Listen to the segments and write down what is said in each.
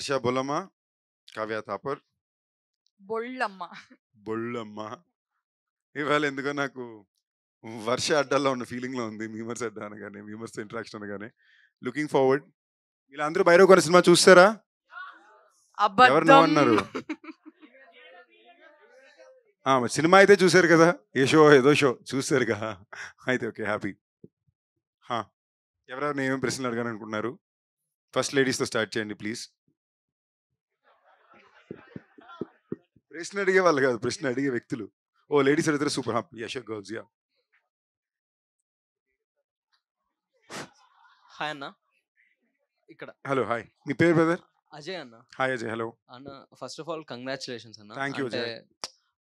హర్ష బొల్లమ్మ కావ్య థాపర్ బొళ్ళమ్మ బొళ్ళమ్మ ఇవాళ ఎందుకో నాకు వర్ష అడ్డాల్లో ఉన్న ఫీలింగ్లో ఉంది మీమర్స్ అడ్డా అనగానే మీమర్స్ ఇంట్రాక్షన్ అనగానే లుకింగ్ ఫార్వర్డ్ వీళ్ళందరూ అందరూ బైరో సినిమా చూస్తారా ఎవరు అన్నారు సినిమా అయితే చూసారు కదా ఏ షో ఏదో షో చూసారు కదా అయితే ఓకే హ్యాపీ ఎవరైనా ఏమేమి ప్రశ్నలు అడగాలనుకుంటున్నారు ఫస్ట్ లేడీస్తో స్టార్ట్ చేయండి ప్లీజ్ ప్రశ్న అడిగే వాళ్ళు కాదు ప్రశ్న అడిగే వ్యక్తులు ఓ లేడీస్ అడిగితే సూపర్ హ్యాపీ యశోర్ గౌజియా హాయ్ అన్న ఇక్కడ హలో హాయ్ మీ పేరు బ్రదర్ అజయ్ అన్న హాయ్ అజయ్ హలో అన్న ఫస్ట్ ఆఫ్ ఆల్ కంగ్రాచులేషన్స్ అన్న థ్యాంక్ యూ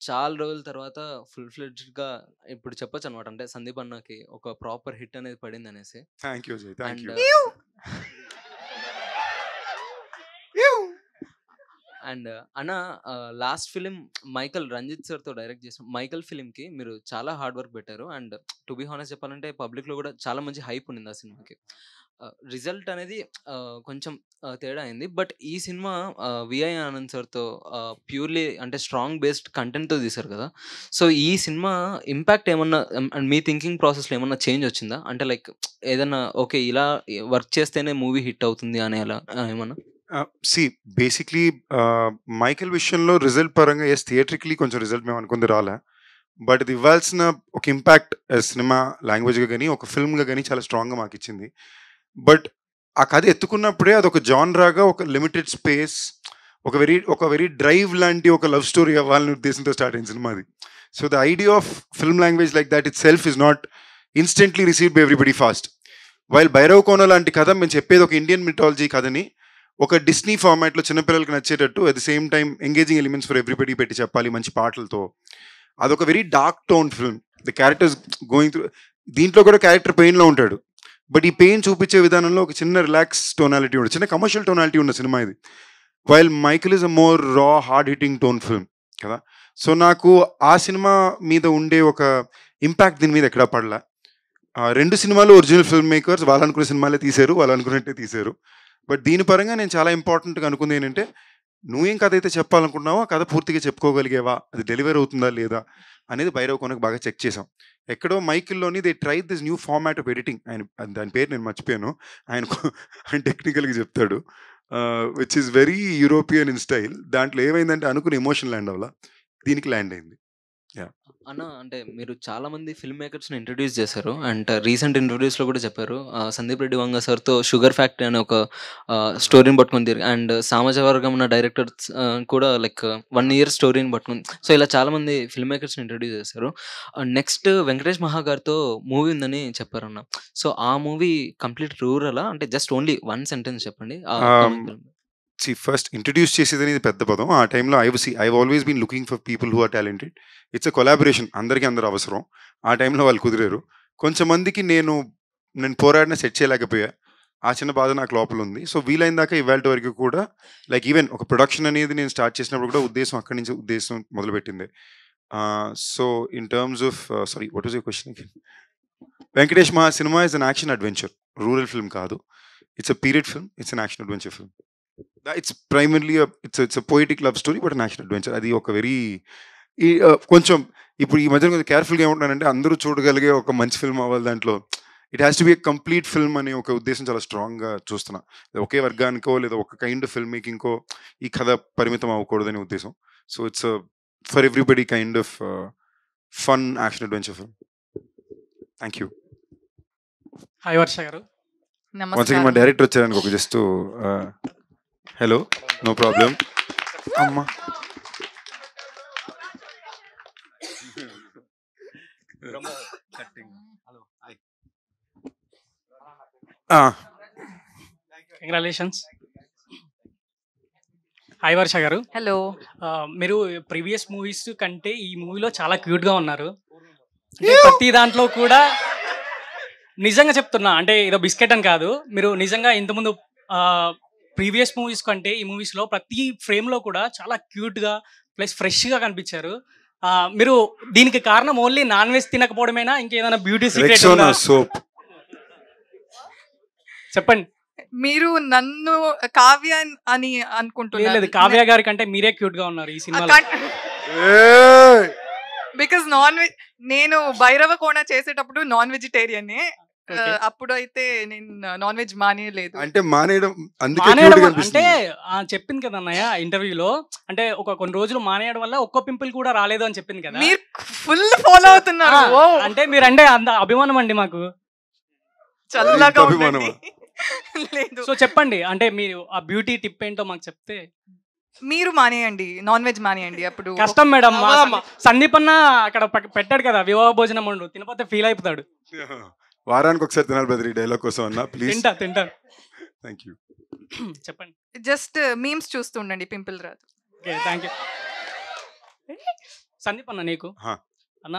చాలా రోజుల తర్వాత ఫుల్ ఫ్లెడ్జ్ గా ఇప్పుడు చెప్పొచ్చు అనమాట అంటే సందీప్ అన్నకి ఒక ప్రాపర్ హిట్ అనేది పడింది అనేసి థ్యాంక్ యూ అండ్ అండ్ అన్న లాస్ట్ ఫిలిం మైకల్ రంజిత్ సార్తో డైరెక్ట్ చేసిన మైకల్ ఫిలింకి మీరు చాలా హార్డ్ వర్క్ పెట్టారు అండ్ టు బీ హానెస్ట్ చెప్పాలంటే పబ్లిక్లో కూడా చాలా మంచి హైప్ ఉంది ఆ సినిమాకి రిజల్ట్ అనేది కొంచెం తేడా అయింది బట్ ఈ సినిమా విఐ ఆనంద్ సార్తో ప్యూర్లీ అంటే స్ట్రాంగ్ బేస్డ్ కంటెంట్తో తీశారు కదా సో ఈ సినిమా ఇంపాక్ట్ ఏమన్నా అండ్ మీ థింకింగ్ ప్రాసెస్లో ఏమన్నా చేంజ్ వచ్చిందా అంటే లైక్ ఏదన్నా ఓకే ఇలా వర్క్ చేస్తేనే మూవీ హిట్ అవుతుంది అనే అలా ఏమన్నా సి బేసిక్లీ మైకేల్ విషయంలో రిజల్ట్ పరంగా ఎస్ థియేట్రిక్లీ కొంచెం రిజల్ట్ మేము అనుకుంది రాలే బట్ ఇది ఇవ్వాల్సిన ఒక ఇంపాక్ట్ సినిమా లాంగ్వేజ్గా కానీ ఒక ఫిల్మ్గా కానీ చాలా స్ట్రాంగ్గా మాకు ఇచ్చింది బట్ ఆ కథ ఎత్తుకున్నప్పుడే అది జాన్ జాన్రాగా ఒక లిమిటెడ్ స్పేస్ ఒక వెరీ ఒక వెరీ డ్రైవ్ లాంటి ఒక లవ్ స్టోరీ అవ్వాలని ఉద్దేశంతో స్టార్ట్ అయిన సినిమా అది so the idea of film language like that itself is not instantly receive by everybody fast while Bhairav Kona లాంటి కథ మేము చెప్పేది ఒక ఇండియన్ మిటాలజీ కథని ఒక డిస్నీ ఫార్మాట్లో చిన్నపిల్లలకి నచ్చేటట్టు at the same time engaging elements for everybody పెట్టి చెప్పాలి మంచి పాటలతో అదొక very dark tone film the characters going through దీంట్లో కూడా క్యారెక్టర్ పెయిన్లో ఉంటాడు బట్ ఈ పెయిన్ చూపించే విధానంలో ఒక చిన్న రిలాక్స్ టోనాలిటీ ఉండదు చిన్న కమర్షియల్ టోనాలిటీ ఉన్న సినిమా ఇది while Michael is a more raw hard hitting tone film కదా సో నాకు ఆ సినిమా మీద ఉండే ఒక ఇంపాక్ట్ దీని మీద ఎక్కడా పడలే రెండు సినిమాలు ఒరిజినల్ ఫిల్మ్ మేకర్స్ వాళ్ళనుకునే సినిమాలే తీశారు వాళ్ళనుకున్నట్టే తీశారు బట్ దీని పరంగా నేను చాలా ఇంపార్టెంట్గా అనుకుంది ఏంటంటే నువ్వేం కథ అయితే చెప్పాలనుకుంటున్నావో కథ పూర్తిగా చెప్పుకోగలిగేవా అది డెలివరీ అవుతుందా లేదా అనేది భైరవ్ కొనకు బాగా చెక్ చేసాం ఎక్కడో మైకిల్లోని they try this new format of editing ఆయన దాని పేరు నేను మర్చిపోయాను ఆయన ఆయన టెక్నికల్గా చెప్తాడు which is very European in style దాంట్లో ఏమైందంటే అనుకుని ఎమోషన్ ల్యాండ్ అవ్వాల దీనికి ల్యాండ్ అయింది అన్న అంటే మీరు చాలా మంది ఫిల్మ్ మేకర్స్ని ఇంట్రడ్యూస్ చేశారు అండ్ రీసెంట్ uh, ఇంట్రడ్యూస్లో కూడా చెప్పారు సందీప్ రెడ్డి వంగ సార్తో షుగర్ ఫ్యాక్టరీ అనే ఒక స్టోరీని పట్టుకుని తిరిగి అండ్ సామాజ వర్గం ఉన్న డైరెక్టర్ కూడా లైక్ వన్ ఇయర్ స్టోరీని పట్టుకుని సో ఇలా చాలా మంది ఫిల్మ్ మేకర్స్ని ఇంట్రడ్యూస్ చేశారు నెక్స్ట్ వెంకటేష్ మహా గారితో మూవీ ఉందని చెప్పారన్న సో ఆ మూవీ కంప్లీట్ రూరలా అంటే జస్ట్ ఓన్లీ వన్ సెంటెన్స్ చెప్పండి సి ఫస్ట్ ఇంట్రడ్యూస్ చేసేది అనేది పెద్ద పదం ఆ టైంలో I see I always been looking for people who are talented it's a collaboration అందరికీ అందరు అవసరం ఆ టైంలో వాళ్ళు కుదిరారు కొంతమందికి నేను నేను పోరాడిన సెట్ చేయలేకపోయా ఆ చిన్న బాధ నాకు లోపల ఉంది సో వీలైన దాకా ఇవాళ వరకు కూడా లైక్ ఈవెన్ ఒక ప్రొడక్షన్ అనేది నేను స్టార్ట్ చేసినప్పుడు కూడా ఉద్దేశం అక్కడి నుంచి ఉద్దేశం మొదలుపెట్టింది so in terms of sorry what is you question Venkatesh Maha సినిమా is an action adventure rural film కాదు it's a period film it's an action adventure film it's primarily it's it's poetic love story but national adventure అది ఒక very ఈ కొంచెం ఇప్పుడు ఈ మధ్య కొంచెం కేర్ఫుల్గా ఏమంటున్నానంటే అందరూ చూడగలిగే ఒక మంచి ఫిల్మ్ అవ్వాలి దాంట్లో it has to be complete film అనే ఒక ఉద్దేశం చాలా స్ట్రాంగ్గా చూస్తున్నా ఒకే వర్గానికో లేదా ఒక కైండ్ ఫిల్మ్ మేకింగ్కో ఈ కథ పరిమితం అవ్వకూడదని ఉద్దేశం so it's for everybody kind of fun action adventure film thank you hi Varsha garu మా డైరెక్టర్ వచ్చారనుకో జస్ట్ హలో నో ప్రాబ్లం అమ్మా congratulations hi Varsha garu hello మీరు ప్రీవియస్ మూవీస్ కంటే ఈ మూవీలో చాలా క్యూట్ గా ఉన్నారు ప్రతి దాంట్లో కూడా నిజంగా చెప్తున్నా అంటే ఇదో బిస్కెట్ అని కాదు మీరు నిజంగా ఇంతకుముందు ప్రీవియస్ మూవీస్ కంటే ఈ మూవీస్లో ప్రతి ఫ్రేమ్లో కూడా చాలా క్యూట్గా ప్లస్ ఫ్రెష్గా కనిపించారు మీరు దీనికి కారణం ఓన్లీ నాన్ వెజ్ తినకపోవడమేనా ఇంకేదైనా బ్యూటీ సీక్రెట్ చెప్పండి మీరు నన్ను కావ్య అని అనుకుంటున్నారు లేదు కావ్య గారి కంటే మీరే క్యూట్ గా ఉన్నారు ఈ సినిమా బికాస్ నాన్ వెజ్ నేను భైరవ కోణ చేసేటప్పుడు నాన్ వెజిటేరియన్ అప్పుడు అయితే నేను నాన్ వెజ్ మానేయలేదు అంటే మానేయడం మానేయడం అంటే చెప్పింది కదా అన్నయ్య ఇంటర్వ్యూలో అంటే ఒక కొన్ని రోజులు మానేయడం వల్ల ఒక్క పింపుల్ కూడా రాలేదు అని చెప్పింది కదా మీరు ఫుల్ ఫాలో అవుతున్నారు అంటే మీరు అంటే అంత అభిమానం అండి మాకు చల్లగా సో చెప్పండి అంటే మీరు ఆ బ్యూటీ టిప్ ఏంటో మాకు చెప్తే మీరు మానేయండి నాన్ వెజ్ మానేయండి అప్పుడు కష్టం మేడం సందీప్ అన్న అక్కడ పెట్టాడు కదా వివాహ భోజనం ఉండు తినపోతే ఫీల్ అయిపోతాడు వారానికి ఒకసారి తినాలి బ్రదర్ ఈ డైలాగ్ కోసం అన్న ప్లీజ్ తింటా తింటా థ్యాంక్ యూ చెప్పండి జస్ట్ మీమ్స్ uh, చూస్తూ ఉండండి pimple Raju thank you Sandeep అన్న నీకు అన్న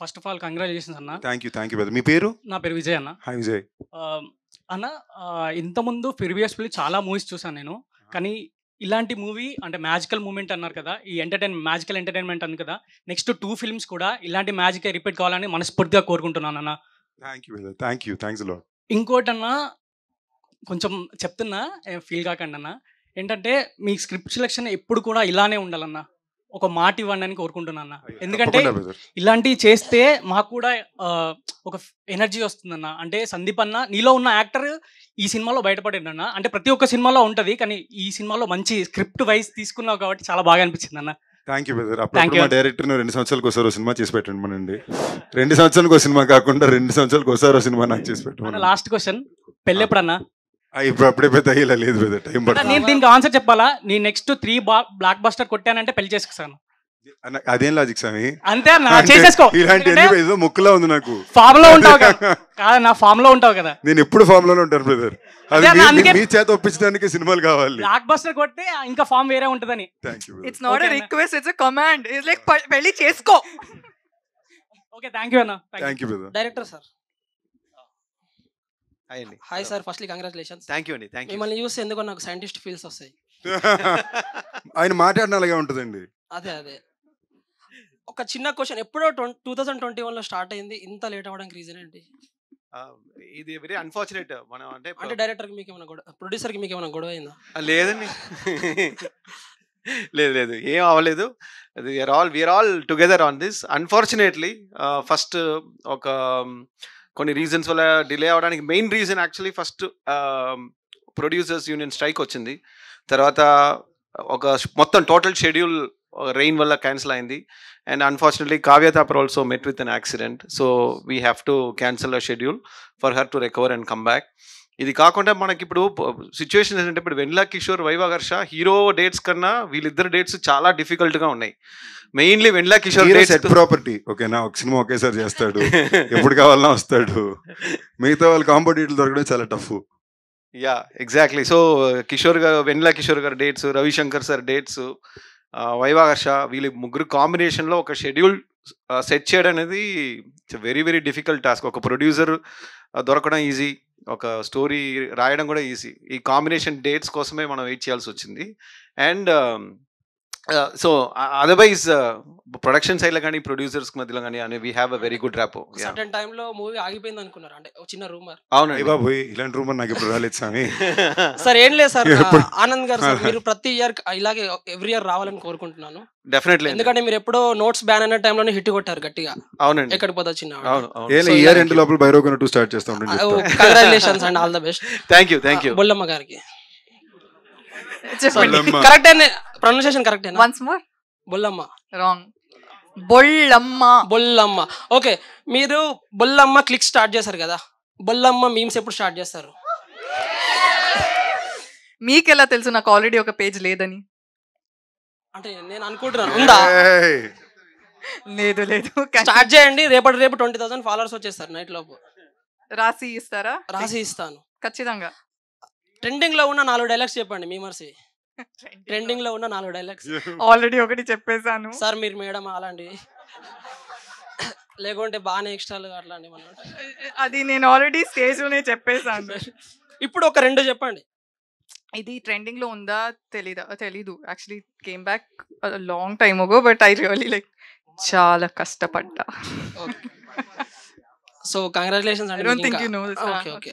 ఫస్ట్ ఆఫ్ ఆల్ కంగ్రాచులేషన్స్ అన్న thank you thank you brother మీ పేరు నా పేరు విజయ్ అన్న హాయ్ విజయ్ అన్న ఫిర్వియస్ ప్రీవియస్లీ చాలా మూవీస్ చూసాను నేను కానీ ఇలాంటి మూవీ అంటే మ్యాజికల్ మూమెంట్ అన్నారు కదా ఈ ఎంటర్టైన్ మ్యాజికల్ ఎంటర్టైన్మెంట్ అంది కదా నెక్స్ట్ టూ ఫిల్మ్స్ కూడా ఇలాంటి మ్యాజిక్ రిపీట్ కావాలని మనస్ఫూర్తిగా కోరుకుంటున్నాను అన్న thank you thank you thanks లో ఇంకోటన్నా కొంచెం చెప్తున్నా ఫీల్ కాకండి అన్న ఏంటంటే మీ స్క్రిప్ట్ సెలెక్షన్ ఎప్పుడు కూడా ఇలానే ఉండాలన్నా ఒక మాట ఇవ్వండి అని కోరుకుంటున్నా ఎందుకంటే ఇలాంటివి చేస్తే మాకు కూడా ఒక ఎనర్జీ వస్తుందన్న అంటే సందీప్ అన్న నీలో ఉన్న యాక్టర్ ఈ సినిమాలో బయటపడిందన్న అంటే ప్రతి ఒక్క సినిమాలో ఉంటుంది కానీ ఈ సినిమాలో మంచి స్క్రిప్ట్ వైజ్ తీసుకున్నావు కాబట్టి చాలా బాగా అనిపించింది అన్న థ్యాంక్ యూ బ్రదర్ అప్పుడు మా డైరెక్టర్ రెండు సంవత్సరాలకు ఒకసారి సినిమా చేసి పెట్టండి రెండు సంవత్సరాలకు సినిమా కాకుండా రెండు సంవత్సరాలకు ఒకసారి సినిమా నాకు చేసి పెట్టండి లాస్ట్ క్వశ్చన్ పెళ్ళి ఎప్పుడన్నా ఇప్పుడు అప్పుడే పెద్ద లేదు బ్రదర్ టైం పడుతుంది నేను దీనికి ఆన్సర్ చెప్పాలా నేను నెక్స్ట్ త్రీ బ్లాక్ బస్టర్ కొట్టానంటే పెళ్లి చేసుకున్నాను అదేం లాజిక్ స్వామి అంతే నా చేసేసుకో ఇలాంటి ఏదో ముక్కులా ఉంది నాకు ఫామ్ లో ఉంటావు కదా నా ఫామ్ లో ఉంటావు కదా నేను ఎప్పుడు ఫామ్ లోనే ఉంటాను బ్రదర్ అది మీ చేత ఒప్పించడానికి సినిమాలు కావాలి బ్లాక్ బస్టర్ కొట్టే ఇంకా ఫామ్ వేరే ఉంటదని it's not a request it's command it's like పెళ్లి చేసుకో ఓకే థాంక్యూ అన్న thank you brother director sir hi అండి hi sir firstly thank you అండి థ్యాంక్ యూ మిమ్మల్ని చూస్తే ఎందుకో నాకు సైంటిస్ట్ ఫీల్స్ వస్తాయి ఆయన మాట్లాడిన అలాగే ఉంటుందండి అదే అదే ఒక చిన్న క్వశ్చన్ ఎప్పుడో ట్వంటీ టూ థౌసండ్ ట్వంటీ లో స్టార్ట్ అయింది ఇంత లేట్ అవ్వడానికి రీజన్ ఏంటి ఇది వెరీ అన్ఫార్చునేట్ మనం అంటే అంటే డైరెక్టర్కి మీకు ఏమైనా గొడవ ప్రొడ్యూసర్కి మీకు ఏమైనా గొడవ అయిందా లేదండి లేదు లేదు ఏం అవ్వలేదు we are all we are all together on this unfortunately first ఒక కొన్ని రీజన్స్ వల్ల డిలే అవడానికి main reason actually first producers union strike వచ్చింది తర్వాత ఒక మొత్తం టోటల్ షెడ్యూల్ రెయిన్ వల్ల క్యాన్సిల్ అయింది and unfortunately Kavya Thapar also met with an accident so we have to cancel a schedule for her to recover and come back ఇది కాకుండా మనకి ఇప్పుడు సిచ్యువేషన్ ఏంటంటే ఇప్పుడు వెన్లా కిషోర్ వైవాగర్ష హీరో డేట్స్ కన్నా వీళ్ళిద్దరు డేట్స్ చాలా డిఫికల్ట్ గా ఉన్నాయి మెయిన్లీ వెన్లా కిషోర్ ప్రాపర్టీ ఓకేనా ఒక సినిమా ఒకేసారి చేస్తాడు ఎప్పుడు కావాలన్నా వస్తాడు మిగతా వాళ్ళు కాంపిటేటర్ దొరకడం చాలా tough yeah exactly so Kishore garu Vennela Kishore garu dates Ravishankar sir dates Viva Harsha వీళ్ళు ముగ్గురు కాంబినేషన్లో ఒక షెడ్యూల్ సెట్ చేయడం అనేది it's very very difficult task ఒక ప్రొడ్యూసర్ దొరకడం ఈజీ ఒక స్టోరీ రాయడం కూడా ఈజీ ఈ కాంబినేషన్ డేట్స్ కోసమే మనం వెయిట్ చేయాల్సి వచ్చింది and so otherwise production side లో కానీ ప్రొడ్యూసర్స్ మధ్యలో కానీ అని we have a very good rap certain time లో మూవీ ఆగిపోయింది అనుకున్నారు అంటే చిన్న రూమర్ అవునండి బాబు ఇలాంటి రూమర్ నాకు ఇప్పుడు రాలేదు స్వామి సార్ ఏం లేదు సార్ ఆనంద్ గారు సార్ మీరు ప్రతి ఇయర్ ఇలాగే ఎవ్రీ ఇయర్ రావాలని కోరుకుంటున్నాను డెఫినెట్లీ ఎందుకంటే మీరు ఎప్పుడో నోట్స్ బ్యాన్ అనే లోనే హిట్ కొట్టారు గట్టిగా అవునండి ఎక్కడ పోతా చిన్న అవును ఇయర్ ఎండ్ లోపల బైరోగన్ టూ స్టార్ట్ చేస్తాం ఉండండి congratulations and all the best thank you thank you Bollamma గారికి correct pronunciation correct once more Bollamma wrong Bollamma Bollamma okay మీరు బొల్లమ్మ క్లిక్ స్టార్ట్ చేశారు కదా బొల్లమ్మ మీమ్స్ ఎప్పుడు స్టార్ట్ చేస్తారు మీకెలా తెలుసు నాకు ఆల్రెడీ ఒక పేజ్ లేదని అంటే నేను అనుకుంటున్నాను ఉందా లేదు లేదు స్టార్ట్ చేయండి రేపటి రేపు ట్వంటీ థౌసండ్ ఫాలోవర్స్ వచ్చేస్తారు నైట్ లోపు రాసి ఇస్తారా రాసి ఇస్తాను ఖచ్చితంగా ట్రెండింగ్లో ఉన్న నాలుగు డైలాగ్స్ చెప్పండి మీమర్సి ట్రెండింగ్లో ఉన్న నాలుగు డైలాగ్స్ ఆల్రెడీ ఒకటి చెప్పేశాను సార్ మీరు మేడం అలాంటి లేకుంటే బాగానే ఎక్స్ట్రాలు అట్లాంటి అది నేను ఆల్రెడీ స్టేజ్లోనే చెప్పేశాను ఇప్పుడు ఒక రెండు చెప్పండి ఇది ట్రెండింగ్లో ఉందా తెలీదా తెలీదు actually came back long time ago but I really like చాలా కష్టపడ్డా okay so congratulations okay okay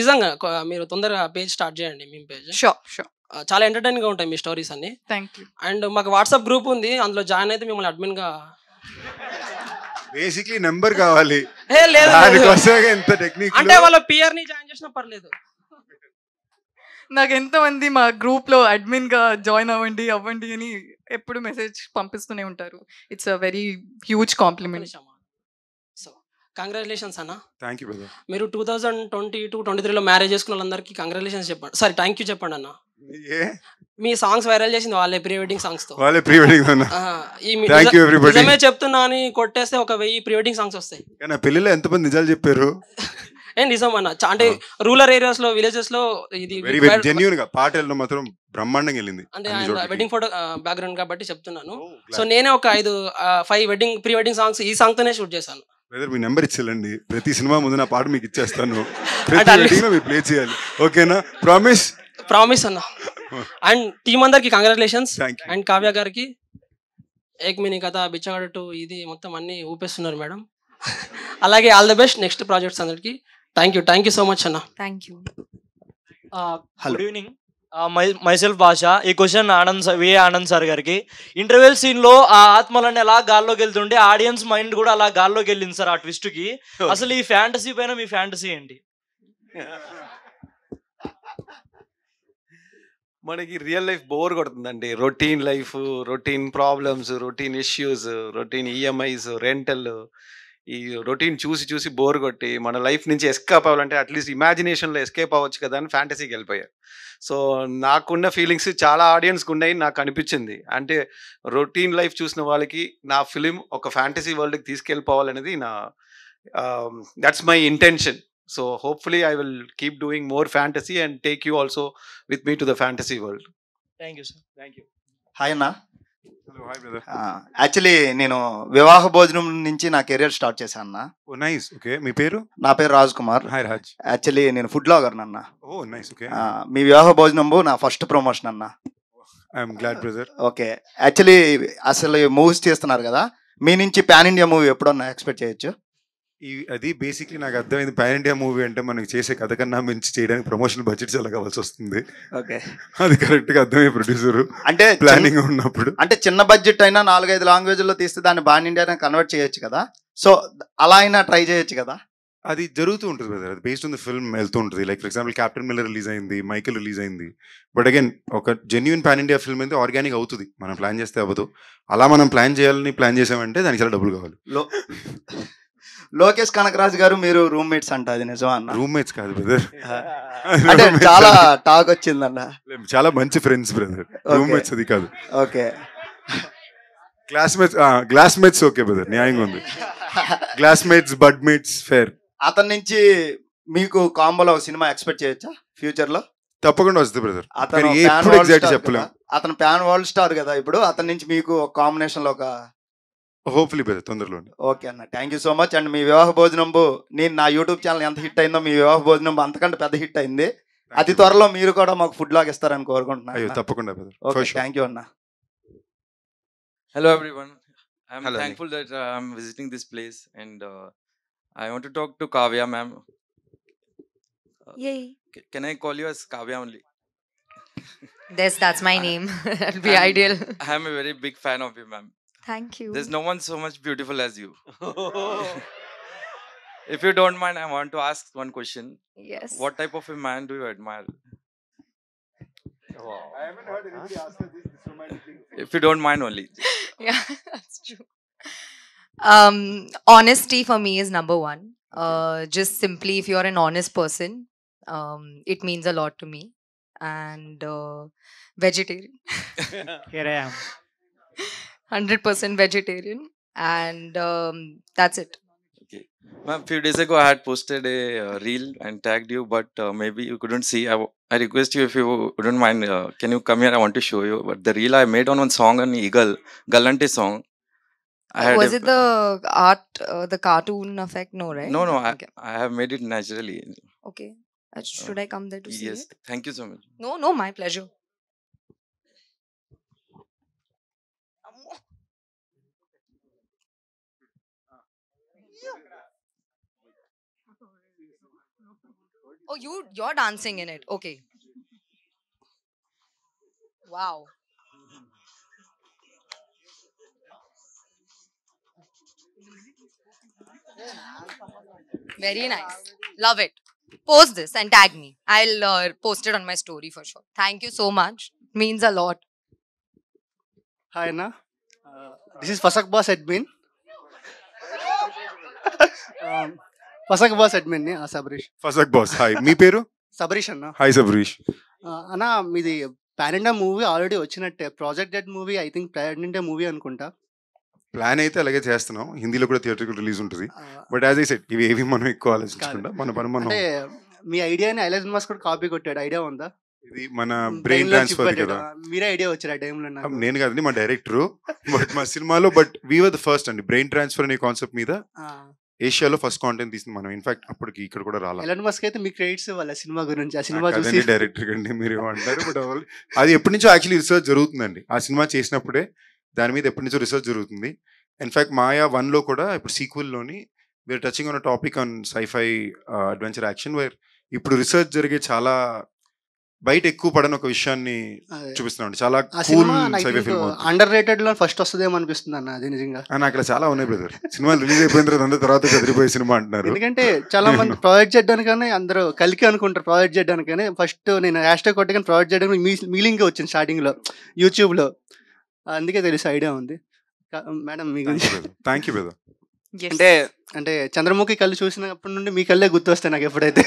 నిజంగా మీరు తొందరగా పేజ్ స్టార్ట్ చేయండి మీ పేజ్ షో షో చాలా ఎంటర్టైనింగ్ గా ఉంటాయి మీ స్టోరీస్ అన్ని థ్యాంక్ యూ అండ్ మాకు వాట్సాప్ గ్రూప్ ఉంది అందులో జాయిన్ అయితే మిమ్మల్ని అడ్మిన్ గా బేసిక్లీ నెంబర్ కావాలి ఎంత టెక్నిక్ అంటే వాళ్ళ పిఆర్ ని జాయిన్ చేసినా పర్లేదు నాకు ఎంతమంది మా గ్రూప్లో అడ్మిన్గా జాయిన్ అవ్వండి అవ్వండి అని ఎప్పుడు మెసేజ్ పంపిస్తూనే ఉంటారు it's a very huge compliment congratulations అన్న థ్యాంక్ యూ మీరు two thousand twenty two twenty త్రీలో మ్యారేజ్ చేసుకున్న వాళ్ళందరికీ కంగ్రాచులేషన్స్ చెప్పండి సారీ థ్యాంక్ యూ చెప్పండి అన్న మీ సాంగ్స్ వైరల్ చేసింది వాళ్ళే ప్రీ వెడ్డింగ్ సాంగ్స్ తో వాళ్ళే pre wedding thank you everybody నిజమే చెప్తున్నా అని కొట్టేస్తే ఒక వెయ్యి ప్రీ వెడ్డింగ్ సాంగ్స్ వస్తాయి కానీ ఎంత ఎంతమంది నిజాలు చెప్పారు ఏం నిజం అన్న అంటే రూరల్ ఏరియాస్ లో విలేజెస్ లో ఇది జెన్యున్ గా పాట మాత్రం బ్రహ్మాండంగా వెళ్ళింది అంటే వెడ్డింగ్ ఫోటో బ్యాక్గ్రౌండ్ కాబట్టి చెప్తున్నాను సో oh, నేనే ఒక ఐదు five wedding pre wedding songs ఈ సాంగ్ తోనే షూట్ చేశాను బ్రదర్ మీ నెంబర్ ఇచ్చేయండి ప్రతి సినిమా ముందు నా పాట మీకు ఇచ్చేస్తాను ప్లే చేయాలి ఓకేనా ప్రామిస్ ప్రామిస్ అన్న అండ్ టీమ్ అందరికి కంగ్రాచులేషన్స్ అండ్ కావ్య గారికి ఏక్ మీ కథ బిచ్చగడటు ఇది మొత్తం అన్ని ఊపేస్తున్నారు మేడం అలాగే all the best next projects అందరికి thank you thank you so much అన్న thank you hello evening my myself Bhasha ఈ question Anand sir V Anand sir గారికి ఇంటర్వెల్ సీన్లో ఆ ఆత్మలన్నీ అలా గాల్లోకి వెళ్తుండే ఆడియన్స్ మైండ్ కూడా అలా గాల్లోకి వెళ్ళింది సార్ ఆ ట్విస్ట్కి అసలు ఈ ఫ్యాంటసీ పైన మీ ఫ్యాంటసీ ఏంటి మనకి రియల్ లైఫ్ బోర్ కొడుతుందండి routine life routine problems routine issues routine EMIs rental ఈ రొటీన్ చూసి చూసి బోర్ కొట్టి మన లైఫ్ నుంచి ఎస్కేప్ అవ్వాలంటే అట్లీస్ట్ ఇమాజినేషన్లో ఎస్కేప్ అవ్వచ్చు కదా అని ఫ్యాంటసీకి వెళ్ళిపోయారు సో నాకున్న ఫీలింగ్స్ చాలా ఆడియన్స్కి ఉన్నాయి నాకు అనిపించింది అంటే రొటీన్ లైఫ్ చూసిన వాళ్ళకి నా ఫిలిం ఒక ఫ్యాంటసీ వరల్డ్కి తీసుకెళ్ళిపోవాలనేది నా that's my intention so hopefully I will keep doing more fantasy and take you also with me to the fantasy world thank you sir thank you hi అన్నా actually నేను వివాహ భోజనం నుంచి నా కెరియర్ స్టార్ట్ చేశాను అన్న ఓ నైస్ ఓకే మీ పేరు నా పేరు రాజ్ కుమార్ హాయ్ రాజ్ యాక్చువల్లీ నేను ఫుడ్ లాగర్ అన్న ఓ నైస్ ఓకే మీ వివాహ భోజనం నా ఫస్ట్ ప్రమోషన్ అన్న I'm glad brother okay actually అసలు మూవీస్ చేస్తున్నారు కదా మీ నుంచి పాన్ ఇండియా మూవీ ఎప్పుడన్నా ఎక్స్పెక్ట్ చేయొచ్చు ఈ అది బేసిక్లీ నాకు అర్థమైంది పాన్ ఇండియా మూవీ అంటే మనకి చేసే కథ కన్నా మించి చేయడానికి ప్రమోషన్ బడ్జెట్ చాలా కావాల్సి వస్తుంది ఓకే అది కరెక్ట్ గా అర్థమయ్యే ప్రొడ్యూసర్ అంటే ప్లానింగ్ ఉన్నప్పుడు అంటే చిన్న బడ్జెట్ అయినా నాలుగైదు లాంగ్వేజ్ లో తీస్తే దాన్ని పాన్ ఇండియా కన్వర్ట్ చేయొచ్చు కదా సో అలా అయినా ట్రై చేయొచ్చు కదా అది జరుగుతూ ఉంటుంది బ్రదర్ అది బేస్డ్ ఆన్ ద ఫిల్మ్ వెళ్తూ ఉంటుంది like for example Captain Miller release అయింది మైకిల్ రిలీజ్ అయింది బట్ అగైన్ ఒక జెన్యున్ పాన్ ఇండియా ఫిల్మ్ అయితే ఆర్గానిక్ అవుతుంది మనం ప్లాన్ చేస్తే అవ్వదు అలా మనం ప్లాన్ చేయాలని ప్లాన్ చేసామంటే దానికి చాలా డబ్బులు కావాలి లోకేష్ కనకరాజు గారు మీరు రూమ్మేట్స్ అంట అది నిజమా రూమ్మేట్స్ కాదు బ్రదర్ చాలా టాక్ వచ్చిందన్న చాలా మంచి ఫ్రెండ్స్ బ్రదర్ రూమ్మేట్స్ అది కాదు okay classmates classmates okay brother న్యాయంగా ఉంది క్లాస్మేట్స్ మేట్స్ ఫేర్ అతని నుంచి మీకు కాంబోలో సినిమా ఎక్స్పెక్ట్ చేయొచ్చా ఫ్యూచర్ లో తప్పకుండా వస్తుంది బ్రదర్ అతను చెప్పలేము అతను ప్యాన్ వరల్డ్ స్టార్ కదా ఇప్పుడు అతని నుంచి మీకు కాంబినేషన్ లో ఒక హోప్ఫుల్లీ బ్రదర్ తొందరలో ఓకే అన్న thank you so much and మీ వివాహ భోజనంబు నేను నా యూట్యూబ్ ఛానల్ ఎంత హిట్ అయిందో మీ వివాహ భోజనం అంతకంటే పెద్ద హిట్ అయింది అతి త్వరలో మీరు కూడా మాకు ఫుడ్ లాగ్ ఇస్తారని కోరుకుంటున్నాను తప్పకుండా ఓకే థ్యాంక్ యూ అన్న hello everyone I'm thankful that I'm visiting this place and I want talk to Kavya ma'am can I call you as Kavya only this that's my name That'll be I'm, ideal. I'm a very big fan of you, ma'am. Thank you. There's no one so much beautiful as you. if you don't mind, I want to ask one question. Yes. What type of a man do you admire? Wow. I haven't heard anybody ask this, this romantic thing. If you don't mind, only. yeah, that's true. Um, honesty for me is number one. Uh, just simply, if you're an honest person, um, it means a lot to me. And uh, vegetarian. Here I am. 100% vegetarian, and um, that's it. Okay. Ma'am, few days ago I had posted a uh, reel and tagged you, but uh, maybe you couldn't see. I, request you if you wouldn't mind, uh, can you come here? I want to show you. But the reel I made on one song on Eagle, Galante song. was it the art, uh, the cartoon effect? No, right? No, no. I, okay. I have made it naturally. Okay. Uh, uh, should I come there to see yes. Yes. Thank you so much. No, no, my pleasure. Oh, you you're dancing in it. Okay. Wow. Very nice. Love it. Post this and tag me. I'll uh, post it on my story for sure. Thank you so much. It means a lot. Hi, Anna. Uh, this is Fasak Boss Admin. um, Fasak boss admin ని ఆ Sabarish Fasak boss hi మీ పేరు సబరీష్ అన్న hi Sabarish అన్న మీది pan movie already వచ్చినట్టే project dead movie I think pan movie అనుకుంటా plan అయితే అలాగే చేస్తున్నాం హిందీలో కూడా థియేటర్ రిలీజ్ ఉంటుంది బట్ యాజ్ ఐ సెట్ ఇవి ఏవి మనం ఎక్కువ ఆలోచించకుండా మన పని మనం మీ ఐడియాని ఐలాజ్ మాస్ కూడా కాపీ కొట్టాడు ఐడియా ఉందా ఇది మన బ్రెయిన్ hmm, ట్రాన్స్ఫర్ కదా మీరే ఐడియా వచ్చారు ఆ టైంలో నేను కాదండి మా డైరెక్టర్ బట్ మా సినిమాలో but we were the first అండి బ్రెయిన్ ట్రాన్స్ఫర్ అనే కాన్సెప్ట్ మీద ఏషియాలో ఫస్ట్ కాంటెంట్ తీసింది మనం ఇన్ఫాక్ట్ అప్పటికి ఇక్కడ కూడా రాలేదు మస్క్ అయితే మీ క్రెడిట్స్ ఇవ్వాలి సినిమా గురించి ఆ సినిమా చూసి డైరెక్టర్ అండి మీరు ఏమంటారు బట్ అది ఎప్పటి నుంచో యాక్చువల్లీ రీసెర్చ్ జరుగుతుందండి ఆ సినిమా చేసినప్పుడే దాని మీద ఎప్పటి నుంచో రీసెర్చ్ జరుగుతుంది ఇన్ఫాక్ట్ మాయా వన్లో కూడా ఇప్పుడు సీక్వెల్లోని we're touching on topic on sci-fi adventure action వైర్ ఇప్పుడు రిసెర్చ్ జరిగే చాలా బయట ఎక్కువ పడని ఒక విషయాన్ని చూపిస్తున్నాడు చాలా అండర్ రేటెడ్ లో ఫస్ట్ వస్తుందేమో అనిపిస్తుంది అన్న అది నిజంగా నాకు అక్కడ చాలా ఉన్నాయి బ్రదర్ సినిమాలు రిలీజ్ అయిపోయిన తర్వాత అందరి తర్వాత కదిరిపోయే సినిమా అంటున్నారు ఎందుకంటే చాలా మంది చేయడానికి కానీ అందరూ కలికి అనుకుంటారు ప్రొవైడ్ చేయడానికి ఫస్ట్ నేను హ్యాష్ ట్యాగ్ కొట్టగానే ప్రొవైడ్ చేయడానికి మీలింగ్ వచ్చింది స్టార్టింగ్ లో యూట్యూబ్ లో అందుకే తెలుసు ఐడియా ఉంది మేడం మీ థ్యాంక్ యూ బ్రదర్ అంటే అంటే చంద్రముఖి కళ్ళు చూసినప్పటి నుండి మీ కళ్ళే వస్తాయి నాకు ఎప్పుడైతే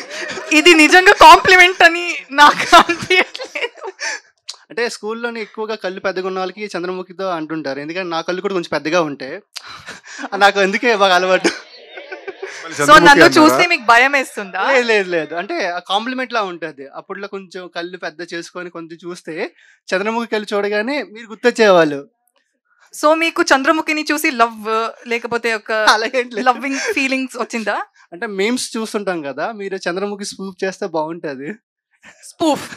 ఇది నిజంగా కాంప్లిమెంట్ అని నాకు అంటే స్కూల్లోనే ఎక్కువగా కళ్ళు పెద్దగా ఉన్న వాళ్ళకి చంద్రముఖితో అంటుంటారు ఎందుకంటే నా కళ్ళు కూడా కొంచెం పెద్దగా ఉంటే నాకు అందుకే బాగా అలవాటు సో నన్ను చూస్తే మీకు భయం వేస్తుందా లేదు లేదు లేదు అంటే కాంప్లిమెంట్ లా ఉంటుంది అప్పట్లో కొంచెం కళ్ళు పెద్ద చేసుకొని కొంచెం చూస్తే చంద్రముఖి కళ్ళు చూడగానే మీరు గుర్తొచ్చేవాళ్ళు సో మీకు చంద్రముఖిని చూసి లవ్ లేకపోతే ఒక లవ్వింగ్ ఫీలింగ్స్ వచ్చిందా అంటే మేమ్స్ చూస్తుంటాం కదా మీరు చంద్రముఖి స్పూఫ్ చేస్తే బాగుంటది స్పూఫ్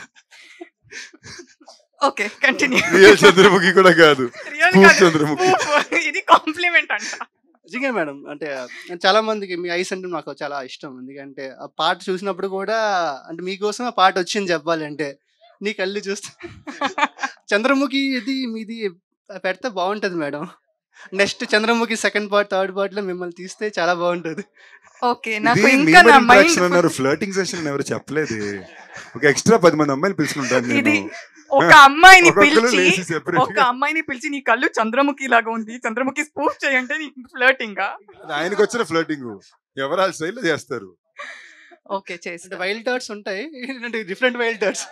ఓకే కంటిన్యూ చంద్రముఖి కూడా కాదు చంద్రముఖి ఇది కాంప్లిమెంట్ అంట నిజంగా మేడం అంటే చాలా మందికి మీ ఐస్ అంటే నాకు చాలా ఇష్టం ఎందుకంటే ఆ పాట చూసినప్పుడు కూడా అంటే మీకోసం ఆ పాట వచ్చింది చెప్పాలంటే నీ కళ్ళు చూస్తా చంద్రముఖి ఇది మీది పెడితే బాగుంటుంది madam next Chandramukhi second part third part లో మిమ్మల్ని తీస్తే చాలా బాగుంటుంది ఓకే నాకు ఇంకా నా మైండ్ అన్నారు ఫ్లర్టింగ్ సెషన్ ఎవరు చెప్పలేదు ఒక ఎక్స్ట్రా పది మంది అమ్మాయిని పిలుచుకుంటాను ఇది ఒక అమ్మాయిని పిలిచి ఒక అమ్మాయిని పిలిచి నీ కళ్ళు చంద్రముఖి లాగా ఉంది చంద్రముఖి స్పూఫ్ చేయంటే నీ ఫ్లర్టింగ్ ఆయనకు వచ్చిన ఫ్లర్టింగ్ ఎవరు ఆ చేస్తారు ఓకే చేసి వైల్డ్ టర్డ్స్ ఉంటాయి డిఫరెంట్ వైల్డ్ టర్డ్స్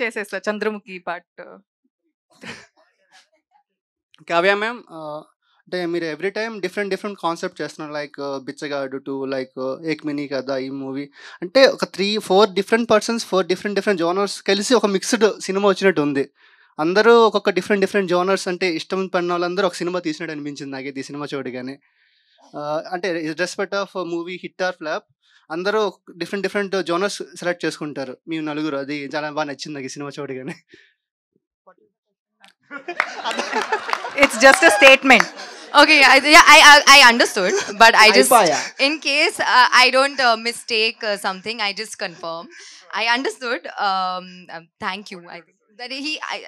చేసేస్తా చంద్రముఖి పార్ట్ కావ్య మ్యామ్ అంటే మీరు every time different different concept చేస్తున్నారు లైక్ బిచ్చగాడు టూ లైక్ ఏక్మిని కదా ఈ మూవీ అంటే ఒక three four different persons four different different genres కలిసి ఒక మిక్స్డ్ సినిమా వచ్చినట్టు ఉంది అందరూ ఒక్కొక్క డిఫరెంట్ డిఫరెంట్ జోనర్స్ అంటే ఇష్టం పడిన వాళ్ళందరూ ఒక సినిమా తీసినట్టు అనిపించింది నాకు ఈ సినిమా చూడగానే అంటే respect of movie hit or flop అందరూ డిఫరెంట్ డిఫరెంట్ జోనర్స్ సెలెక్ట్ చేసుకుంటారు మేము నలుగురు అది చాలా బాగా నచ్చింది నాకు ఈ సినిమా చూడగానే it's just a statement. Okay, I, yeah, I, I, I understood, but I just, in case uh, I don't uh, mistake uh, something, I just confirm. I understood. Um, um thank you. I, that he, I,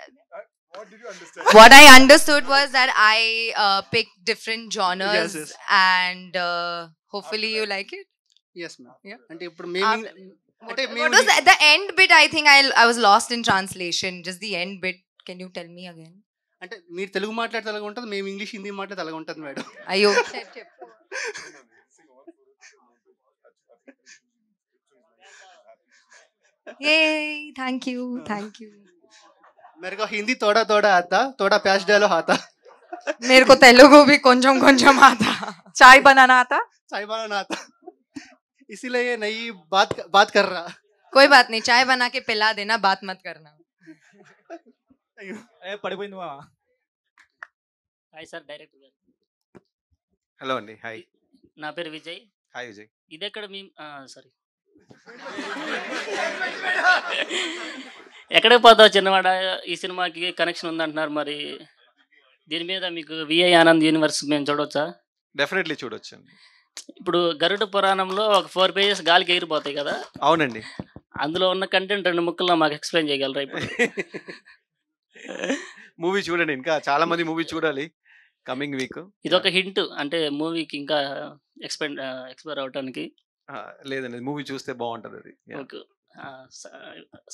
what did you understand? What I understood was that I uh, picked different genres yes, yes. and uh, hopefully you like it. Yes, ma'am. Yeah. And ఇప్పుడు what was the, the end bit? I think I, I was lost in translation. Just the end bit can you tell me again అంటే మీరు తెలుగు మాట్లాడితే అలాగ ఉంటుంది మేము English Hindi మాట్లాడితే అలాగ ఉంటుంది మేడం అయ్యో చెప్పు ఏ థ్యాంక్ యూ థ్యాంక్ యూ मेरे को हिंदी थोड़ा थोड़ा आता थोड़ा प्याज डालो आता मेरे को तेलुगु भी कुंजम कुंजम आता चाय बनाना आता चाय बनाना आता इसीलिए नई बात बात कर रहा कोई बात नहीं चाय बना के पिला देना बात मत करना పడిపోయింది మా హాయ్ సార్ డైరెక్టర్ గారు హలో అండి హాయ్ నా పేరు విజయ్ హాయ్ విజయ్ ఇది ఎక్కడ మీ సారీ ఎక్కడికి పోతావు చిన్నవాడ ఈ సినిమాకి కనెక్షన్ ఉందంటున్నారు మరి దీని మీద మీకు విఐ ఆనంద్ యూనివర్స్ మేము చూడవచ్చా డెఫినెట్లీ చూడొచ్చు ఇప్పుడు గరుడ పురాణంలో ఒక ఫోర్ పేజెస్ గాలికి ఎగిరిపోతాయి కదా అవునండి అందులో ఉన్న కంటెంట్ రెండు ముక్కల్లో మాకు ఎక్స్ప్లెయిన్ చేయగలరా ఇప్పుడు మూవీ చూడండి ఇంకా చాలా మంది మూవీ చూడాలి కమింగ్ వీక్ ఇదొక హింట్ అంటే మూవీకి ఇంకా ఎక్స్పెండ్ ఎక్స్ప్లోర్ అవడానికి లేదండి మూవీ చూస్తే బాగుంటది అది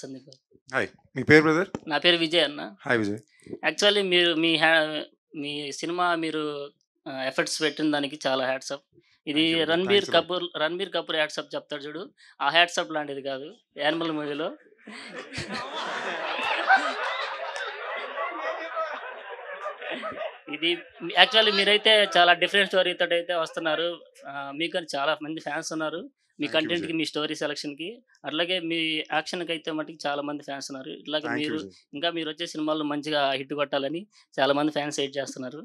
సందీప్ హాయ్ మీ పేరు బ్రదర్ నా పేరు విజయ్ అన్న హాయ్ విజయ్ యాక్చువల్లీ మీరు మీ మీ సినిమా మీరు ఎఫర్ట్స్ పెట్టిన దానికి చాలా హ్యాట్సప్ ఇది రణబీర్ కపూర్ రణబీర్ కపూర్ హ్యాట్సప్ చెప్తాడు చూడు ఆ హ్యాట్సప్ లాంటిది కాదు యానిమల్ మూవీలో ఇది యాక్చువల్లీ మీరైతే చాలా డిఫరెంట్ స్టోరీ తోటి అయితే వస్తున్నారు మీకు చాలా మంది ఫ్యాన్స్ ఉన్నారు మీ కంటెంట్ కి మీ స్టోరీ సెలక్షన్ కి అట్లాగే మీ యాక్షన్ కి అయితే మటుకు చాలా మంది ఫ్యాన్స్ ఉన్నారు ఇట్లాగే మీరు ఇంకా మీరు వచ్చే సినిమాల్లో మంచిగా హిట్ కొట్టాలని చాలా మంది ఫ్యాన్స్ వెయిట్ చేస్తున్నారు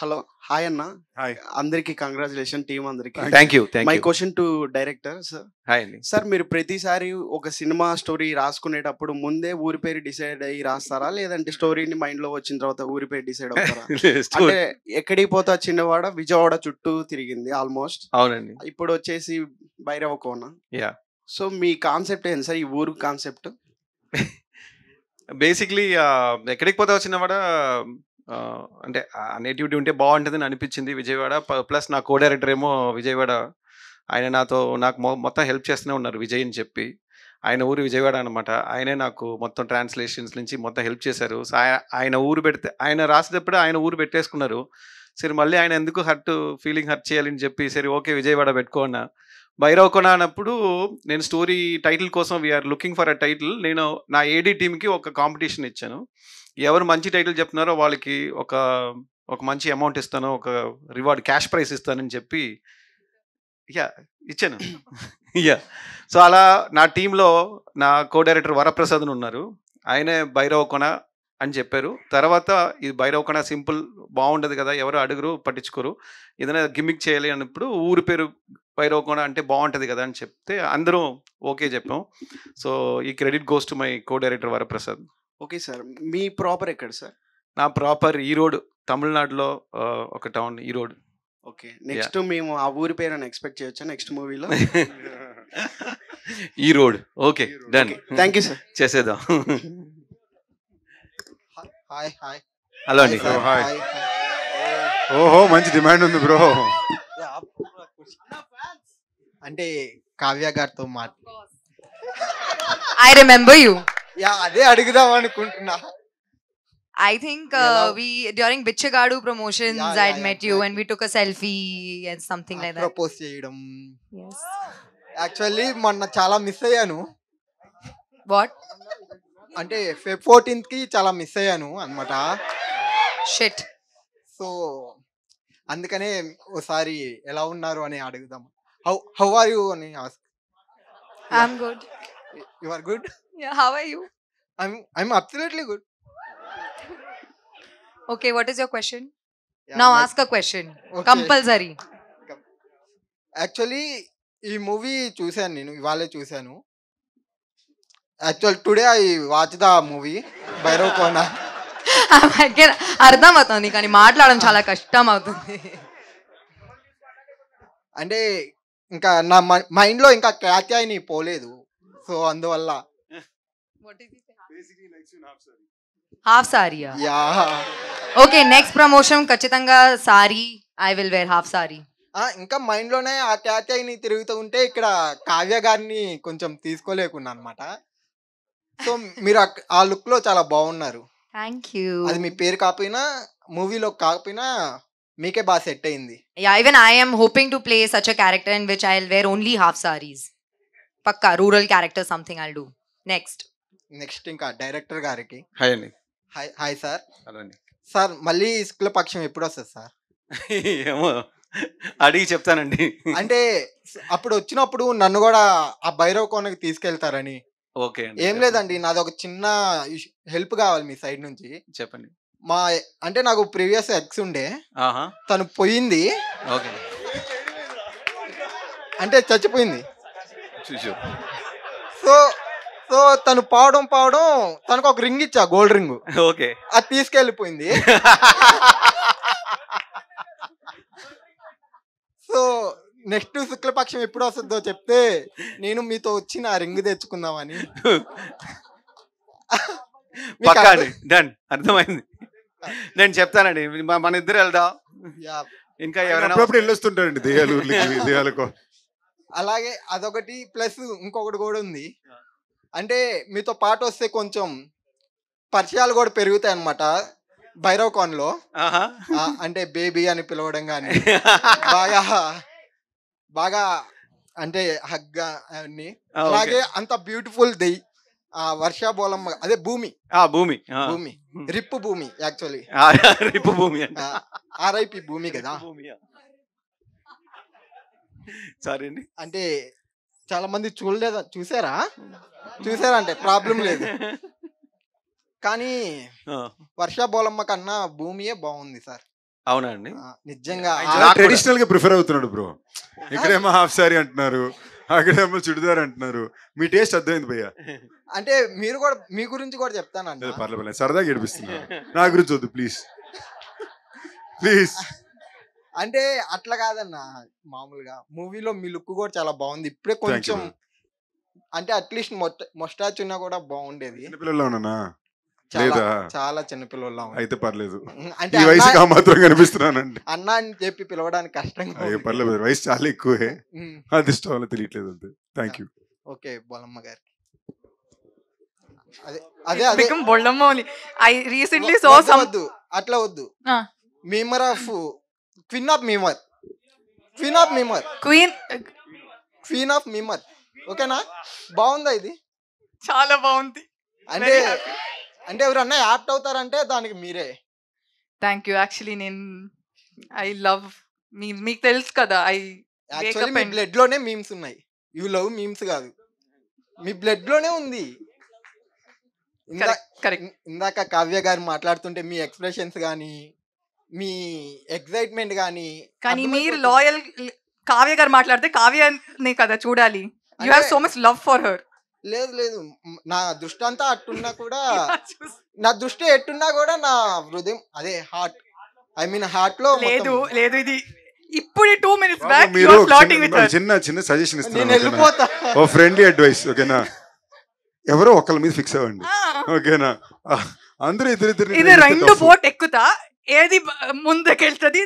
హలో హాయ్ అన్న హాయ్ అందరికి కంగ్రాచులేషన్ టీం అందరికి thank you my question to director sir hi అండి సార్ మీరు ప్రతిసారి ఒక సినిమా స్టోరీ రాసుకునేటప్పుడు ముందే ఊరి పేరు డిసైడ్ అయ్యి రాస్తారా లేదంటే స్టోరీని మైండ్ లో వచ్చిన తర్వాత ఊరి పేరు డిసైడ్ అవుతారా అంటే ఎక్కడికి పోతా చిన్నవాడ విజయవాడ చుట్టూ తిరిగింది ఆల్మోస్ట్ అవునండి ఇప్పుడు వచ్చేసి బైరవ కోన యా సో మీ కాన్సెప్ట్ ఏంటి సార్ ఈ ఊరు కాన్సెప్ట్ బేసిక్లీ uh, ఎక్కడికి పోతా వాడ అంటే నేటివిటీ ఉంటే బాగుంటుందని అనిపించింది విజయవాడ ప్లస్ నా కో డైరెక్టర్ ఏమో విజయవాడ ఆయన నాతో నాకు మొత్తం హెల్ప్ చేస్తూనే ఉన్నారు విజయ్ అని చెప్పి ఆయన ఊరు విజయవాడ అనమాట ఆయనే నాకు మొత్తం ట్రాన్స్లేషన్స్ నుంచి మొత్తం హెల్ప్ చేశారు ఆయన ఊరు పెడితే ఆయన రాసేటప్పుడు ఆయన ఊరు పెట్టేసుకున్నారు సరే మళ్ళీ ఆయన ఎందుకు హర్ట్ ఫీలింగ్ హర్ట్ చేయాలని చెప్పి సరే ఓకే విజయవాడ పెట్టుకోనా కొన అన్నప్పుడు నేను స్టోరీ టైటిల్ కోసం we're looking for a title నేను నా ఏడీ టీమ్కి ఒక కాంపిటీషన్ ఇచ్చాను ఎవరు మంచి టైటిల్ చెప్తున్నారో వాళ్ళకి ఒక ఒక మంచి అమౌంట్ ఇస్తాను ఒక రివార్డ్ క్యాష్ ప్రైస్ ఇస్తానని చెప్పి యా ఇచ్చాను యా సో అలా నా టీంలో నా కో డైరెక్టర్ వరప్రసాద్ను ఉన్నారు ఆయనే కొన అని చెప్పారు తర్వాత ఇది కొన సింపుల్ బాగుండదు కదా ఎవరు అడుగురు పట్టించుకోరు ఏదైనా గిమ్మిక్ చేయాలి అన్నప్పుడు ఊరి పేరు కొన అంటే బాగుంటుంది కదా అని చెప్తే అందరూ ఓకే చెప్పాం సో ఈ credit goes to my co director Varaprasad okay sir మీ ప్రాపర్ ఎక్కడ సార్ నా ప్రాపర్ ఈరోడ్ తమిళనాడులో ఒక టౌన్ ఈరోడ్ ఓకే నెక్స్ట్ మేము ఆ ఊరి పేరు ఎక్స్పెక్ట్ చేయొచ్చా నెక్స్ట్ మూవీలో Erode okay done thank you sir చేసేద్దాం హాయ్ హాయ్ హలో అండి హాయ్ ఓహో మంచి డిమాండ్ ఉంది బ్రో అంటే కావ్య గారితో మాట్లాడు ఐ రిమెంబర్ యూ యా అదే అడుగుదాం అనుకుంటున్నా I think we during Bichagadu promotions I met you and we took a selfie and something like that propose చేయడం యాక్చువల్లీ మొన్న చాలా మిస్ అయ్యాను వాట్ అంటే ఫెబ్ ఫోర్టీన్త్ కి చాలా మిస్ అయ్యాను అనమాట షెట్ సో అందుకనే ఒకసారి ఎలా ఉన్నారు అని అడుగుదాం హౌ హౌ ఆర్ యూ అని ask I'm good you are good how are you I am absolutely good okay what is your question now ask a question compulsory actually ఈ మూవీ చూశాను నేను ఇవాళే చూశాను actual today I watch the movie Bhairav Kona అర్థం అవుతుంది కానీ మాట్లాడడం చాలా కష్టం అవుతుంది అంటే ఇంకా నా మైండ్లో ఇంకా క్యాత్యాయిని పోలేదు సో అందువల్ల half sari okay next promotion ఖచ్చితంగా sorry I will wear half sari ఇంకా మైండ్ లోనే ఆ క్యాత్యాయిని తిరుగుతూ ఉంటే ఇక్కడ కావ్య గారిని కొంచెం తీసుకోలేకున్నా అనమాట సో మీరు ఆ లుక్ లో చాలా బాగున్నారు థ్యాంక్ యూ అది మీ పేరు కాకపోయినా మూవీలో కాకపోయినా మీకే బాగా సెట్ అయింది even I'm hoping to play such a character in which I will wear only half saris పక్కా rural character something I do next next ఇంకా డైరెక్టర్ గారికి హాయ్ అండి హాయ్ సార్ హలో అండి సార్ మళ్ళీ స్కూల్ పక్షం ఎప్పుడు వస్తుంది సార్ ఏమో అడిగి చెప్తానండి అంటే అప్పుడు వచ్చినప్పుడు నన్ను కూడా ఆ భైరవ్ కోనకి తీసుకెళ్తారని ఓకే ఏం లేదండి నాది ఒక చిన్న హెల్ప్ కావాలి మీ సైడ్ నుంచి చెప్పండి మా అంటే నాకు ప్రీవియస్ ఎక్స్ ఉండే తను పోయింది ఓకే అంటే చచ్చిపోయింది చూసావు సో సో తను పావడం పావడం తనకు ఒక రింగ్ ఇచ్చా గోల్డ్ రింగ్ ఓకే అది తీసుకెళ్ళిపోయింది సో నెక్స్ట్ శుక్లపక్షం ఎప్పుడు వస్తుందో చెప్తే నేను మీతో వచ్చి నా రింగ్ తెచ్చుకుందామని డన్ అర్థమైంది నేను చెప్తానండి మన ఇద్దరు వెళ్దాం ఇంకా ఎవరైనా వెళ్ళొస్తుంటారండి దెయ్యాలు దెయ్యాలకు అలాగే అదొకటి ప్లస్ ఇంకొకటి కూడా ఉంది అంటే మీతో పాటు వస్తే కొంచెం పరిచయాలు కూడా పెరుగుతాయి అనమాట భైరవ్ కాన్ లో అంటే బేబీ అని పిలవడం కానీ బాగా బాగా అంటే హగ్గా అన్ని అలాగే అంత బ్యూటిఫుల్ దెయ్ ఆ వర్షా అదే భూమి ఆ భూమి భూమి రిప్పు భూమి యాక్చువల్లీ రిప్పు భూమి ఆర్ఐపి భూమి కదా సారీ అండి అంటే చాలా మంది చూడలేదా చూసారా చూసారా అంటే ప్రాబ్లం లేదు కానీ వర్ష బోలమ్మ కన్నా భూమియే బాగుంది సార్ అవునండి నిజంగా ట్రెడిషనల్ గా ప్రిఫర్ అవుతున్నాడు బ్రో ఇక్కడేమో హాఫ్ సారీ అంటున్నారు అక్కడేమో చుడిదార్ అంటున్నారు మీ టేస్ట్ అర్థమైంది భయ్య అంటే మీరు కూడా మీ గురించి కూడా చెప్తానండి పర్లేదు సరదాగా గడిపిస్తున్నారు నా గురించి వద్దు ప్లీజ్ ప్లీజ్ అంటే అట్లా కాదన్న మామూలుగా మూవీలో మీ లుక్ కూడా చాలా బాగుంది ఇప్పుడే కొంచెం అంటే అట్లీస్ట్ మొస్టాచ్ ఉన్నా కూడా బాగుండేది చిన్నపిల్లలోనా లేదా చాలా చిన్నపిల్లల్లో అయితే పర్లేదు అంటే వయసు మాత్రం అన్న అని చెప్పి పిలవడానికి కష్టంగా పర్లేదు వయసు చాలా ఎక్కువే అది ఇష్టం తెలియట్లేదు అంతే థ్యాంక్ యూ ఓకే బోలమ్మ గారి అదే అదే Bollamma I recently so some అట్లా వద్దు memer of queen of memer queen of memer queen queen of memer ఓకేనా బాగుందా ఇది చాలా బాగుంది అంటే అంటే ఎవరన్నా యాప్ట్ అవుతారంటే దానికి మీరే థ్యాంక్ యూ యాక్చువల్లీ నేను ఐ లవ్ మీ మీకు తెలుసు కదా ఐ యాక్చువల్లీ మీ బ్లడ్ లోనే మీమ్స్ ఉన్నాయి యు లవ్ మీమ్స్ కాదు మీ బ్లడ్ లోనే ఉంది ఇందాక కావ్య గారు మాట్లాడుతుంటే మీ ఎక్స్ప్రెషన్స్ కానీ మీ ఎక్సైట్మెంట్ కానీ కానీ మీరు లాయల్ కావ్య గారు మాట్లాడితే కావ్యని కదా చూడాలి you have so much love for her లేదు లేదు నా దృష్టి అంతా అట్టున్నా కూడా నా దృష్టి ఎట్టున్నా కూడా నా హృదయం అదే హార్ట్ ఐ మీన్ హార్ట్ లో లేదు లేదు ఇది ఇప్పుడు టూ మినిట్స్ బ్యాక్ మీరు ఫ్లాటింగ్ విత్ చిన్న చిన్న సజెషన్ ఇస్తాను వెళ్ళిపోతా ఓ ఫ్రెండ్లీ అడ్వైస్ ఓకేనా ఎవరో ఒకళ్ళ మీద ఫిక్స్ అవ్వండి ఓకేనా అందరూ ఇద్దరు ఇద్దరు ఇది రెండు బోట్ ఎక్కుతా ఏది ముందుకెళ్తుంది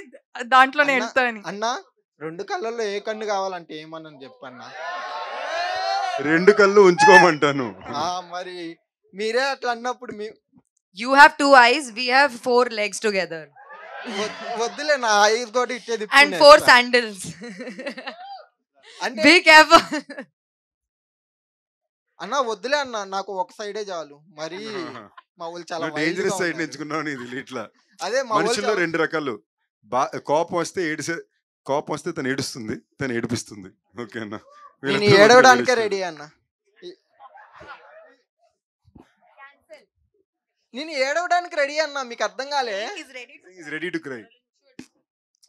దాంట్లోనే వెళ్తాను అన్న రెండు కళ్ళల్లో ఏ కన్ను కావాలంటే ఏమన్నా చెప్పన్నా రెండు కళ్ళు ఉంచుకోమంటాను ఆ, మరి మీరే అట్లా అన్నప్పుడు మీ you have two eyes we have four legs together వద్దులే నా ఐదు తోటి ఇచ్చేది and four sandals and be careful అన్న వద్దులే అన్న నాకు ఒక సైడే చాలు మరి మా వాళ్ళు చాలా డేంజరస్ సైడ్ ఎంచుకున్నాను ఇది ఇట్లా అదే మనుషుల్లో రెండు రకాలు బా కోపం వస్తే ఏడిసే కోపం వస్తే తను ఏడుస్తుంది తను ఏడిపిస్తుంది ఓకే అన్న నేను ఏడవడానికే రెడీ అన్న నేను ఏడవడానికి రెడీ అన్న మీకు అర్థం కాలే ready to cry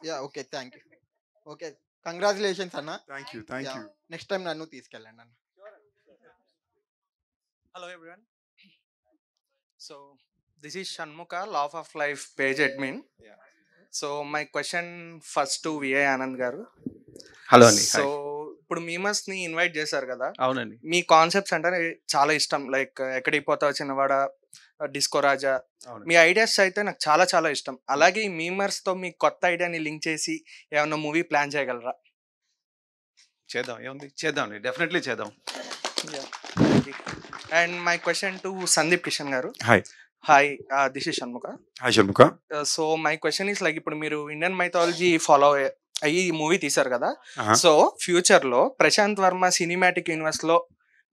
yeah okay thank you okay congratulations అన్న thank you thank you next time నన్ను తీసుకెళ్ళండి అన్న hello everyone so this is Shanmuka, laugh of life page admin so my question first to to Anand గారు hello అండి so ఇప్పుడు memers ని invite చేశారు కదా అవునండి మీ కాన్సెప్ట్స్ అంటే చాలా ఇష్టం లైక్ ఎక్కడికి పోతావు చిన్నవాడ డిస్కో రాజా మీ ఐడియాస్ అయితే నాకు చాలా చాలా ఇష్టం hmm. అలాగే ఈ మీమర్స్ తో మీ కొత్త ఐడియాని లింక్ చేసి ఏమైనా మూవీ ప్లాన్ చేయగలరా చేద్దాం ఏముంది చేద్దాం డెఫినెట్లీ చేద్దాం and my question to Sandeep Kishan గారు hi hi this is Shanmukha hi Shanmukha so my question is like ఇప్పుడు మీరు ఇండియన్ మైథాలజీ ఫాలో అయ్యి ఈ మూవీ తీశారు కదా సో uh-huh. ఫ్యూచర్ లో ప్రశాంత్ వర్మ సినిమాటిక్ యూనివర్స్ లో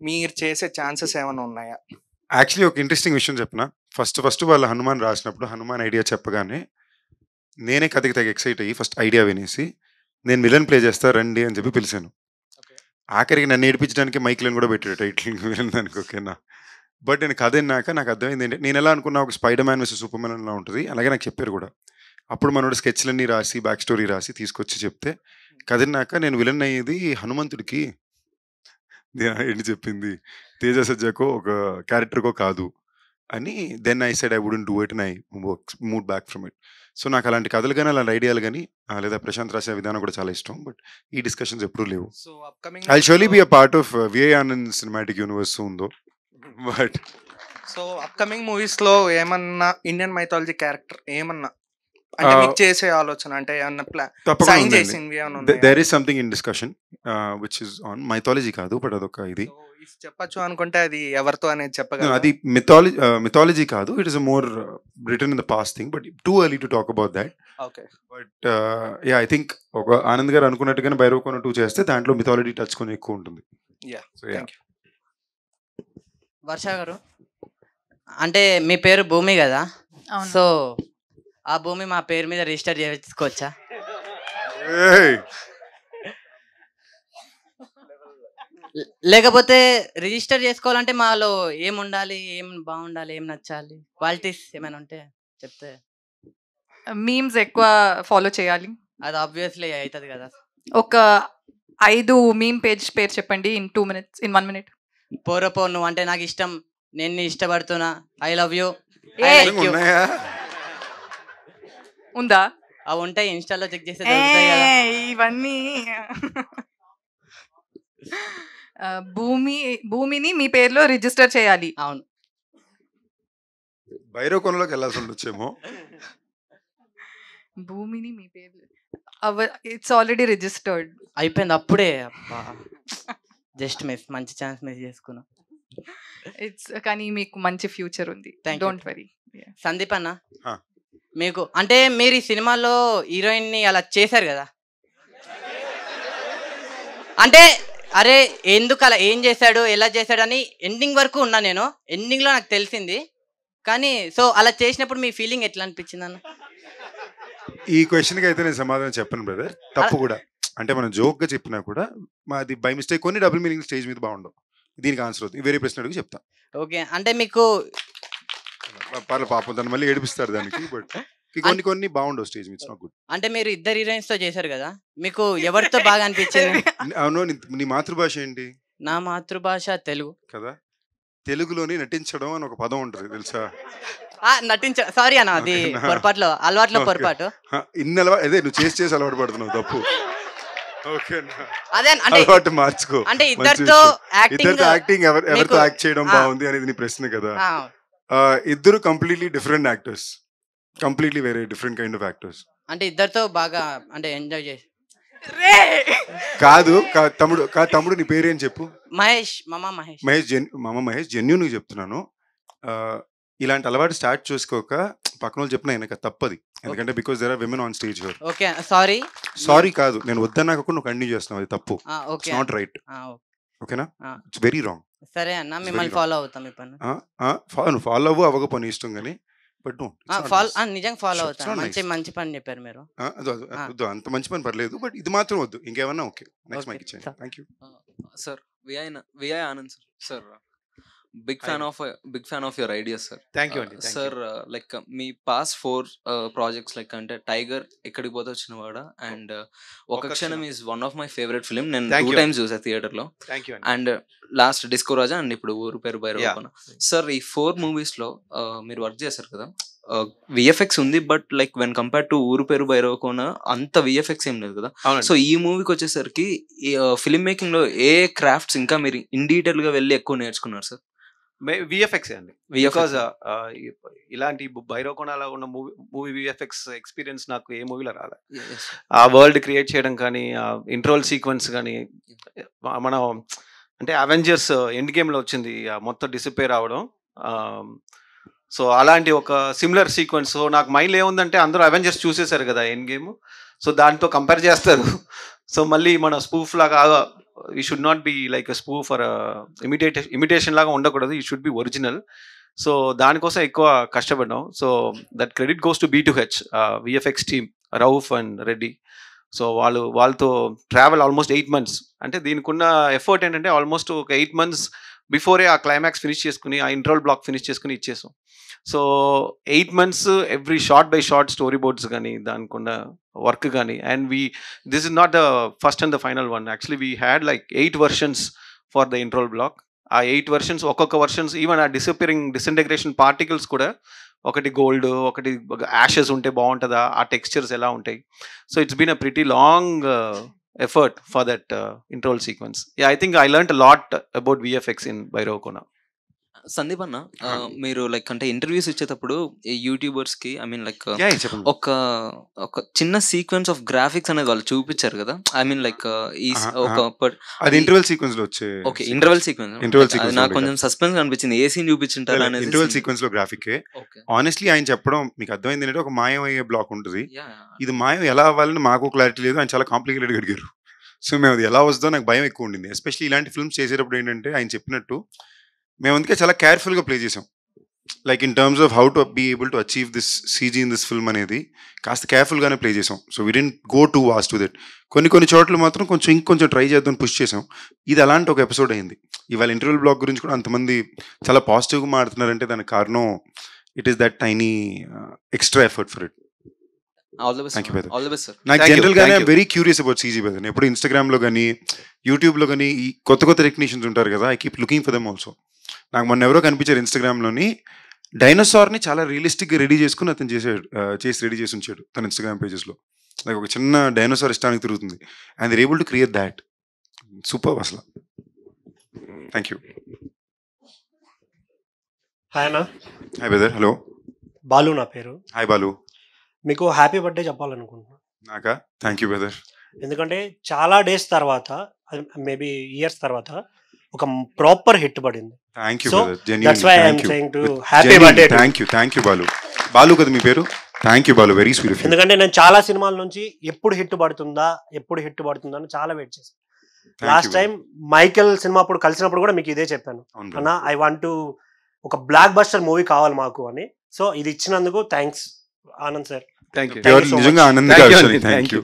మీరు చేసే ఛాన్సెస్ ఏమైనా ఉన్నాయా యాక్చువల్లీ ఒక ఇంట్రెస్టింగ్ విషయం చెప్పిన ఫస్ట్ ఫస్ట్ వాళ్ళు హనుమాన్ రాసినప్పుడు హనుమాన్ ఐడియా చెప్పగానే నేనే కథకి తగ్గ ఎక్సైట్ అయ్యి ఫస్ట్ ఐడియా వినేసి నేను విలన్ ప్లే చేస్తా రండి అని చెప్పి పిలిచాను ఆఖరికి నన్ను నేర్పించడానికి మైక్లను కూడా పెట్టాడు టైటిల్ దానికి ఓకేనా బట్ నేను కథ విన్నాక నాకు అర్థమైంది ఏంటంటే నేను ఎలా అనుకున్నా ఒక స్పైడర్ మ్యాన్ వేసి సూపర్ మ్యాన్ అలా ఉంటుంది అలాగే నాకు చెప్పారు కూడా అప్పుడు మనోడు స్కెచ్లన్నీ రాసి బ్యాక్ స్టోరీ రాసి తీసుకొచ్చి చెప్తే కథ విన్నాక నేను విలన్ అయ్యేది హనుమంతుడికి ఏంటి చెప్పింది తేజ ఒక క్యారెక్టర్కో కాదు అని then I said I wouldn't do it and I moved back from it so నాకు అలాంటి కథలు కానీ అలాంటి ఐడియాలు కానీ లేదా ప్రశాంత్ రాసే విధానం కూడా చాలా ఇష్టం బట్ ఈ డిస్కషన్స్ ఎప్పుడూ లేవు I surely be a part of VI Anand cinematic universe ఉందో బట్ సో అప్కమింగ్ మూవీస్లో ఏమన్నా ఇండియన్ మైథాలజీ క్యారెక్టర్ ఏమన్నా చేసే ఆలోచన అంటే there is something in discussion which is on mythology కాదు బట్ అదొక ఇది చెప్పచ్చు అనుకుంటే అది ఎవరితో అనేది చెప్పగలం అది మిథాలజీ మిథాలజీ uh, కాదు it is more return in the past thing but too early to talk about that okay but yeah I think ఒక ఆనంద్ గారు అనుకున్నట్టుగానే భైరవ్ కొన టూ చేస్తే దాంట్లో మిథాలజీ టచ్ కొని ఎక్కువ ఉంటుంది యా వర్ష గారు అంటే మీ పేరు భూమి కదా సో ఆ భూమి మా పేరు మీద రిజిస్టర్ చేసుకోవచ్చా లేకపోతే రిజిస్టర్ చేసుకోవాలంటే మాలో ఏం ఉండాలి ఏం బాగుండాలి ఏం నచ్చాలి క్వాలిటీస్ ఏమైనా ఉంటే చెప్తే మీమ్స్ ఎక్కువ ఫాలో చేయాలి అది ఆబ్వియస్లీ అవుతుంది కదా ఒక ఐదు మీమ్ పేజ్ పేరు చెప్పండి in two minutes in one minute పోరపో నువ్వు అంటే నాకు ఇష్టం నేను ఇష్టపడుతున్నా ఐ లవ్ యూ ఉందా అవి ఉంటాయి ఇన్స్టాలో చెక్ చేస్తే ఇవన్నీ భూమి భూమిని మీ పేరులో రిజిస్టర్ చేయాలి అవును భైరవ కొనలోకి వెళ్ళాల్సి ఉండొచ్చేమో భూమిని మీ పేరు ఇట్స్ ఆల్రెడీ రిజిస్టర్డ్ అయిపోయింది అప్పుడే జస్ట్ మిస్ మంచి ఛాన్స్ మిస్ చేసుకున్నా ఇట్స్ కానీ మీకు మంచి ఫ్యూచర్ ఉంది డోంట్ వరీ సందీప్ అన్న మీకు అంటే మీరు ఈ సినిమాలో హీరోయిన్ ని అలా చేశారు కదా అంటే అరే ఎందుకు అలా ఏం చేశాడు ఎలా చేశాడు అని ఎండింగ్ వరకు ఉన్నా నేను ఎండింగ్లో నాకు తెలిసింది కానీ సో అలా చేసినప్పుడు మీ ఫీలింగ్ ఎట్లా అనిపించింది అన్న ఈ క్వశ్చన్కి అయితే నేను సమాధానం చెప్పను బ్రదర్ తప్పు కూడా అంటే మనం జోక్గా చెప్పినా కూడా మాది బై మిస్టేక్ కొన్ని డబుల్ మీనింగ్ స్టేజ్ మీద బాగుండవు దీనికి ఆన్సర్ అవుతుంది వేరే ప్రశ్న అడిగి చెప్తాను ఓకే అంటే మీకు పర్లే పాపం దాన్ని మళ్ళీ ఏడిపిస్తారు దానికి బట్ కొన్ని కొన్ని బాగుండవు స్టేజ్ ఇట్స్ నాట్ గుడ్ అంటే మీరు ఇద్దరు హీరోయిన్స్ తో చేశారు కదా మీకు ఎవరితో బాగా అనిపించింది అవును నీ మాతృభాష ఏంటి నా మాతృభాష తెలుగు కదా తెలుగులోని నటించడం అని ఒక పదం ఉంటుంది తెలుసా నటించ సారీ అన్న అది పొరపాట్లో అలవాట్లో పొరపాటు ఇన్ని అలవాటు అదే నువ్వు చేసి చేసి అలవాటు పడుతున్నావు తప్పు అదే అంటే అలవాటు మార్చుకో అంటే ఇద్దరితో యాక్టింగ్ ఎవరితో యాక్ట్ చేయడం బాగుంది అనేది నీ ప్రశ్న కదా ఇద్దరు కంప్లీట్లీ డిఫరెంట్ యాక్టర్స్ కంప్లీట్లీ వేరే డిఫరెంట్ కైండ్ ఆఫ్ యాక్టర్స్ అంటే ఇద్దరితో బాగా అంటే ఎంజాయ్ చేసి కాదు కా- తమ్ముడు కా తమ్ముడు నీ పేరేం చెప్పు మహేష్ మామ మహేష్ మహేష్ జెన్ మామ మహేష్ జెన్యున్ చెప్తున్నాను ఇలాంటి అలవాటు స్టార్ట్ చేసుకోక పక్కన వాళ్ళు చెప్పిన వెనక తప్పది ఎందుకంటే because there are women on stage okay sorry sorry కాదు నేను వద్దన్నా కాకుండా నువ్వు కంటిన్యూ చేస్తున్నావు అది తప్పు ఓకే నాట్ రైట్ ఓకేనా ఇట్స్ వెరీ రాంగ్ సరే అన్న మిమ్మల్ని ఫాలో అవుతాం ఇప్పుడు ఫాలో అవ్వు పని ఇష్టం కానీ మంచి పని చెప్పారు అంత మంచి పని పర్లేదు బట్ ఇది మాత్రం వద్దు okay thank you sir VI Anand sir sir big fan big fan of your sir thank you sir like మీ పాస్ ఫోర్ ప్రాజెక్ట్స్ లైక్ అంటే టైగర్ ఎక్కడికి పోతే వచ్చిన వాడ అండ్ ఒక క్షణం is one of my favourite film నేను టూ టైమ్స్ చూసాను లో and last disco Raja and ఇప్పుడు ఊరు పేరు భైరవ సార్ ఈ ఫోర్ మూవీస్ లో మీరు వర్క్ చేశారు కదా విఎఫ్ఎక్స్ ఉంది but like when compare to Ooru Peru Bhairava కోన అంత విఎఫ్ఎక్స్ ఏం లేదు కదా సో ఈ మూవీకి వచ్చేసరికి ఫిల్మ్ మేకింగ్ లో ఏ క్రాఫ్ట్స్ ఇంకా మీరు ఇన్ డీటెయిల్ గా వెళ్ళి ఎక్కువ నేర్చుకున్నారు సార్ విఎఫ్ఎక్స్ అండి బికాజ్ ఇలాంటి భైరవకోణాల ఉన్న మూవీ మూవీ విఎఫ్ఎక్స్ ఎక్స్పీరియన్స్ నాకు ఏ మూవీలో రాలే ఆ వరల్డ్ క్రియేట్ చేయడం కానీ ఇంట్రోల్ సీక్వెన్స్ కానీ మనం అంటే అవెంజర్స్ ఎండ్ గేమ్లో వచ్చింది మొత్తం డిసిపేర్ అవడం సో అలాంటి ఒక సిమిలర్ సీక్వెన్స్ సో నాకు మైండ్ ఏముందంటే అందరూ అవెంజర్స్ చూసేశారు కదా ఎండ్ గేమ్ సో దాంతో కంపేర్ చేస్తారు సో మళ్ళీ మన స్పూఫ్ లాగా ఈ should not be like spoof for ఇమిటేటే ఇమిటేషన్ లాగా ఉండకూడదు ఈ షుడ్ బి ఒరిజినల్ సో దానికోసం ఎక్కువ కష్టపడ్డాం so that credit goes to B to H VFX team Rauf and Reddy so వాళ్ళు వాళ్ళతో ట్రావెల్ ఆల్మోస్ట్ ఎయిట్ మంత్స్ అంటే దీనికి ఉన్న ఎఫర్ట్ ఏంటంటే ఆల్మోస్ట్ ఒక ఎయిట్ మంత్స్ బిఫోరే ఆ క్లైమాక్స్ ఫినిష్ చేసుకుని ఆ ఇంట్రోల్ బ్లాక్ ఫినిష్ చేసుకుని ఇచ్చేసాం so eight months every shot by shot storyboards కానీ దానికి ఉన్న వర్క్ కానీ and we this is not the first and the final one actually we had like eight versions for the interval block ఆ eight versions ఒక్కొక్క versions even ఆ disappearing డిసింటగ్రేషన్ particles కూడా ఒకటి gold ఒకటి యాషెస్ ఉంటే బాగుంటుందా ఆ టెక్స్చర్స్ ఎలా ఉంటాయి so it's been a pretty long effort for that interval sequence I think I learn lot about VFX in Bhairavakona Sandeep అన్న మీరు లైక్ అంటే ఇంటర్వ్యూస్ ఇచ్చేటప్పుడు యూట్యూబర్స్ కి ఐ మీన్ లైక్ ఒక ఒక చిన్న సీక్వెన్స్ ఆఫ్ గ్రాఫిక్స్ అనేది వాళ్ళు చూపించారు కదా ఐ మీన్ లైక్ ఈ ఒక అది ఇంటర్వెల్ సీక్వెన్స్ లో వచ్చే okay interval sequence interval sequence నాకు కొంచెం సస్పెన్స్ అనిపించింది ఏ సీన్ చూపించుంటారు అనేది ఇంటర్వెల్ సీక్వెన్స్ లో గ్రాఫిక్ ఆనెస్ట్లీ ఆయన చెప్పడం మీకు అర్థమైంది అంటే ఒక మాయం అయ్యే బ్లాక్ ఉంటుంది ఇది మాయం ఎలా అవ్వాలని మాకు క్లారిటీ లేదు ఆయన చాలా కాంప్లికేటెడ్ అడిగారు సో మేము అది ఎలా వస్తుందో నాకు భయం ఎక్కువ ఉండింది ఎస్పెషల్లీ ఇలాంటి ఫిల్మ్స్ చేసేటప్పుడు ఏంటంటే ఆయన చెప్పినట్టు మేము అందుకే చాలా కేర్ఫుల్గా ప్లే చేసాం like in terms of how to be able to achieve this CG in this film అనేది కాస్త కేర్ఫుల్గానే ప్లే చేసాం so we didn't go to was to that కొన్ని కొన్ని చోట్ల మాత్రం కొంచెం ఇంకొంచెం ట్రై చేద్దాం పుష్ చేసాం ఇది అలాంటి ఒక ఎపిసోడ్ అయింది ఇవాళ ఇంటర్వ్యూల్ బ్లాగ్ గురించి కూడా అంతమంది చాలా పాజిటివ్గా మాడుతున్నారంటే దానికి కారణం it is that tiny extra effort for it నాకు జనరల్ గానే వెరీ క్యూరియస్ అబౌట్ సీజీ బెదన్ ఎప్పుడు ఇన్స్టాగ్రామ్ లో కానీ యూట్యూబ్ లో కానీ కొత్త కొత్త టెక్నీషియన్స్ ఉంటారు కదా I keep looking for them also నాకు మొన్న ఎవరో కనిపించారు ఇన్స్టాగ్రామ్లోని డైనోసార్ని చాలా రియలిస్టిక్గా రెడీ చేసుకుని అతను చేసాడు చేసి రెడీ చేసి ఉంచాడు తన ఇన్స్టాగ్రామ్ పేజెస్లో నాకు ఒక చిన్న డైనోసార్ ఇష్టానికి తిరుగుతుంది and able to create that super అసలు థ్యాంక్ యూ హాయ్ అన్న హాయ్ బ్రదర్ హలో బాలు నా పేరు హాయ్ బాలు మీకు హ్యాపీ బర్త్డే చెప్పాలనుకుంటున్నా నాకా థ్యాంక్ యూ బ్రదర్ ఎందుకంటే చాలా డేస్ తర్వాత మేబీ ఇయర్స్ తర్వాత ఒక ప్రాపర్ హిట్ పడింది thank you why happy thank you thank you Balu Balu మీ పేరు thank you Balu very sweet ఎందుకంటే నేను చాలా సినిమాల నుంచి ఎప్పుడు హిట్ పడుతుందా ఎప్పుడు హిట్ పడుతుందా అని చాలా వెయిట్ చేశాను లాస్ట్ టైం మైకెల్ సినిమా అప్పుడు కలిసినప్పుడు కూడా మీకు ఇదే చెప్పాను అన్న ఐ వాంట్ ఒక బ్లాక్ బస్టర్ మూవీ కావాలి మాకు అని సో ఇది ఇచ్చినందుకు థ్యాంక్స్ ఆనంద్ సార్ నిజంగా ఆనందంగా thank you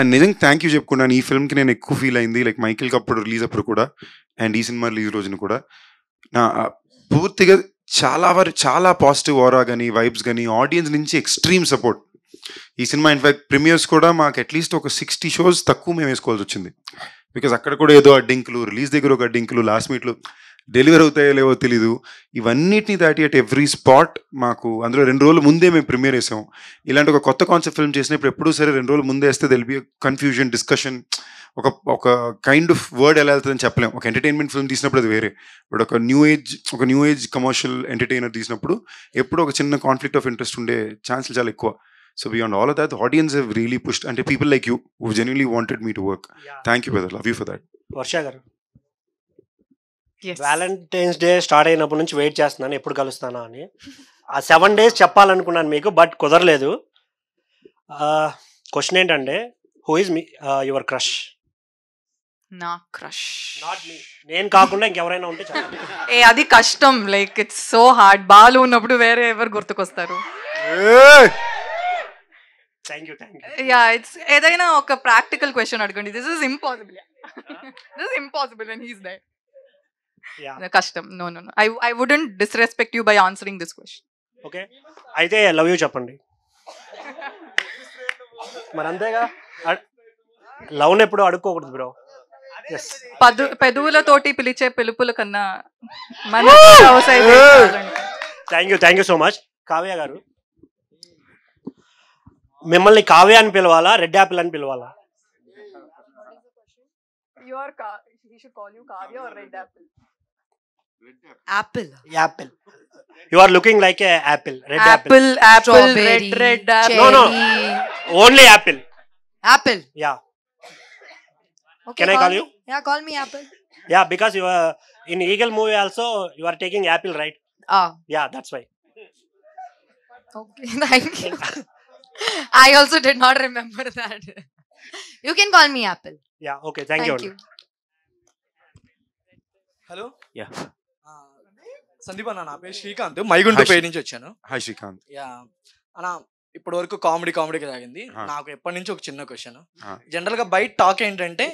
and thank you చెప్పుకున్నాను ఈ ఫిల్మ్ కి నేను ఎక్కువ ఫీల్ అయింది లైక్ మైకిల్ అప్పుడు రిలీజ్ అప్పుడు కూడా అండ్ ఈ సినిమా రిలీజ్ రోజున కూడా నా పూర్తిగా చాలా వరకు చాలా పాజిటివ్ ఓరా కానీ వైబ్స్ కానీ ఆడియన్స్ నుంచి ఎక్స్ట్రీమ్ సపోర్ట్ ఈ సినిమా ఇన్ఫాక్ట్ ప్రీమియర్స్ కూడా మాకు అట్లీస్ట్ ఒక సిక్స్టీ షోస్ తక్కువ మేము వేసుకోవాల్సి వచ్చింది బికాజ్ అక్కడ కూడా ఏదో అడ్డింకులు రిలీజ్ దగ్గర ఒక అడ్డింకులు లాస్ట్ మీట్లు డెలివరీ అవుతాయో లేవో తెలీదు ఇవన్నిటిని దాటి అట్ ఎవ్రీ స్పాట్ మాకు అందులో రెండు రోజుల ముందే మేము ప్రిమేర్ వేసాం ఇలాంటి ఒక కొత్త కాన్సెప్ట్ ఫిల్మ్ చేసినప్పుడు ఎప్పుడూ సరే రెండు రోజులు ముందే వేస్తే దెల్ కన్ఫ్యూజన్ డిస్కషన్ ఒక ఒక కైండ్ ఆఫ్ వర్డ్ ఎలా వెళ్తుందని చెప్పలేం ఒక ఎంటర్టైన్మెంట్ ఫిల్మ్ తీసినప్పుడు అది వేరే బట్ ఒక న్యూ ఏజ్ ఒక న్యూ ఏజ్ కమర్షియల్ ఎంటర్టైనర్ తీసినప్పుడు ఎప్పుడు ఒక చిన్న కాన్ఫ్లిక్ట్ ఆఫ్ ఇంట్రెస్ట్ ఉండే ఛాన్స్ చాలా ఎక్కువ so beyond all of that audience have really pushed అంటే people like you who genuinely wanted me to work thank you brother love you for that Varsha గారు Valentine's day start అయినప్పటి నుంచి wait చేస్తున్నాను ఎప్పుడు కలుస్తానా అని ఆ సెవెన్ డేస్ చెప్పాలనుకున్నాను మీకు బట్ కుదరలేదు క్వశ్చన్ ఏంటంటే who is me your crush నా క్రష్ నాట్ మీ నేను కాకుండా ఇంకెవరైనా ఉంటే ఏ అది కష్టం like it's so hard Balu ఉన్నప్పుడు వేరే ఎవరు గుర్తుకొస్తారు యా ఇట్స్ ఏదైనా ఒక ప్రాక్టికల్ క్వశ్చన్ అడగండి this is impossible this is impossible and he's that కష్టం no no I I wouldn't disrespect you by answering this question okay అయితే లవ్ యూ చెప్పండి మరి అంతేగా లవ్ని ఎప్పుడు అడుక్కోకూడదు బ్రో పదు పెదవులతోటి పిలిచే పిలుపుల కన్నా మన thank you thank you so much Kavya గారు మిమ్మల్ని కావ్య అని పిలవాలా రెడ్ యాపిల్ అని పిలవాలా యు ఆర్ కా we should call you Kavya or red apple Apple. apple. You are looking like a apple. Red apple. Apple, apple, Strawberry, red, red apple. No, no. Only apple. Apple. Yeah. Okay, Can I call me. you? Yeah, call me apple. Yeah, because you are in Eagle movie also you are taking apple, right? Ah. Yeah, that's why. Okay, thank you. I also did not remember that. you can call me Apple. Yeah, okay, thank, thank you. you. Hello? Yeah. Sandeep అన్న నా పేరు శ్రీకాంత్ మైగుంట పేరు నుంచి వచ్చాను hi Srikanth అన్న ఇప్పటి వరకు comedy కామెడీగా తాగింది నాకు ఎప్పటి నుంచి ఒక చిన్న క్వశ్చన్ జనరల్ గా బయట టాక్ ఏంటంటే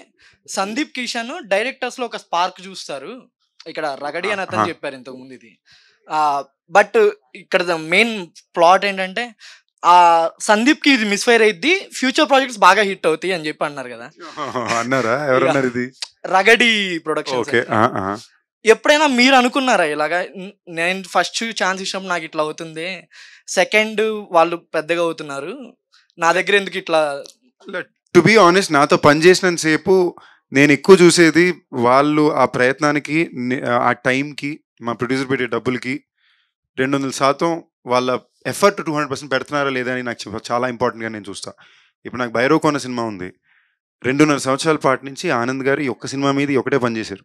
సందీప్ కిషన్ డైరెక్టర్స్ లో ఒక స్పార్క్ చూస్తారు ఇక్కడ రగడి అని అతను చెప్పారు ఇంతకు ముందు ఇది బట్ ఇక్కడ మెయిన్ ప్లాట్ ఏంటంటే ఆ సందీప్ కి ఇది మిస్ఫైర్ అయింది ఫ్యూచర్ ప్రాజెక్ట్స్ బాగా హిట్ అవుతాయి అని చెప్పి అన్నారు కదా అన్నారా ఎవరు రగడి ప్రొడక్షన్ ఎప్పుడైనా మీరు అనుకున్నారా ఇలాగా నేను ఫస్ట్ ఛాన్స్ ఇచ్చినప్పుడు నాకు ఇట్లా అవుతుంది సెకండ్ వాళ్ళు పెద్దగా అవుతున్నారు నా దగ్గర ఎందుకు ఇట్లా టు బి ఆనెస్ట్ నాతో పనిచేసినంత సేపు నేను ఎక్కువ చూసేది వాళ్ళు ఆ ప్రయత్నానికి ఆ టైంకి మా ప్రొడ్యూసర్ పెట్టే డబ్బులకి రెండు వందల శాతం వాళ్ళ ఎఫర్ట్ టూ హండ్రెడ్ పర్సెంట్ పెడుతున్నారా లేదా అని నాకు చాలా ఇంపార్టెంట్గా నేను చూస్తాను ఇప్పుడు నాకు కొన్న సినిమా ఉంది రెండున్నర సంవత్సరాల పాటు నుంచి ఆనంద్ గారు ఒక్క సినిమా మీద ఒకటే పనిచేశారు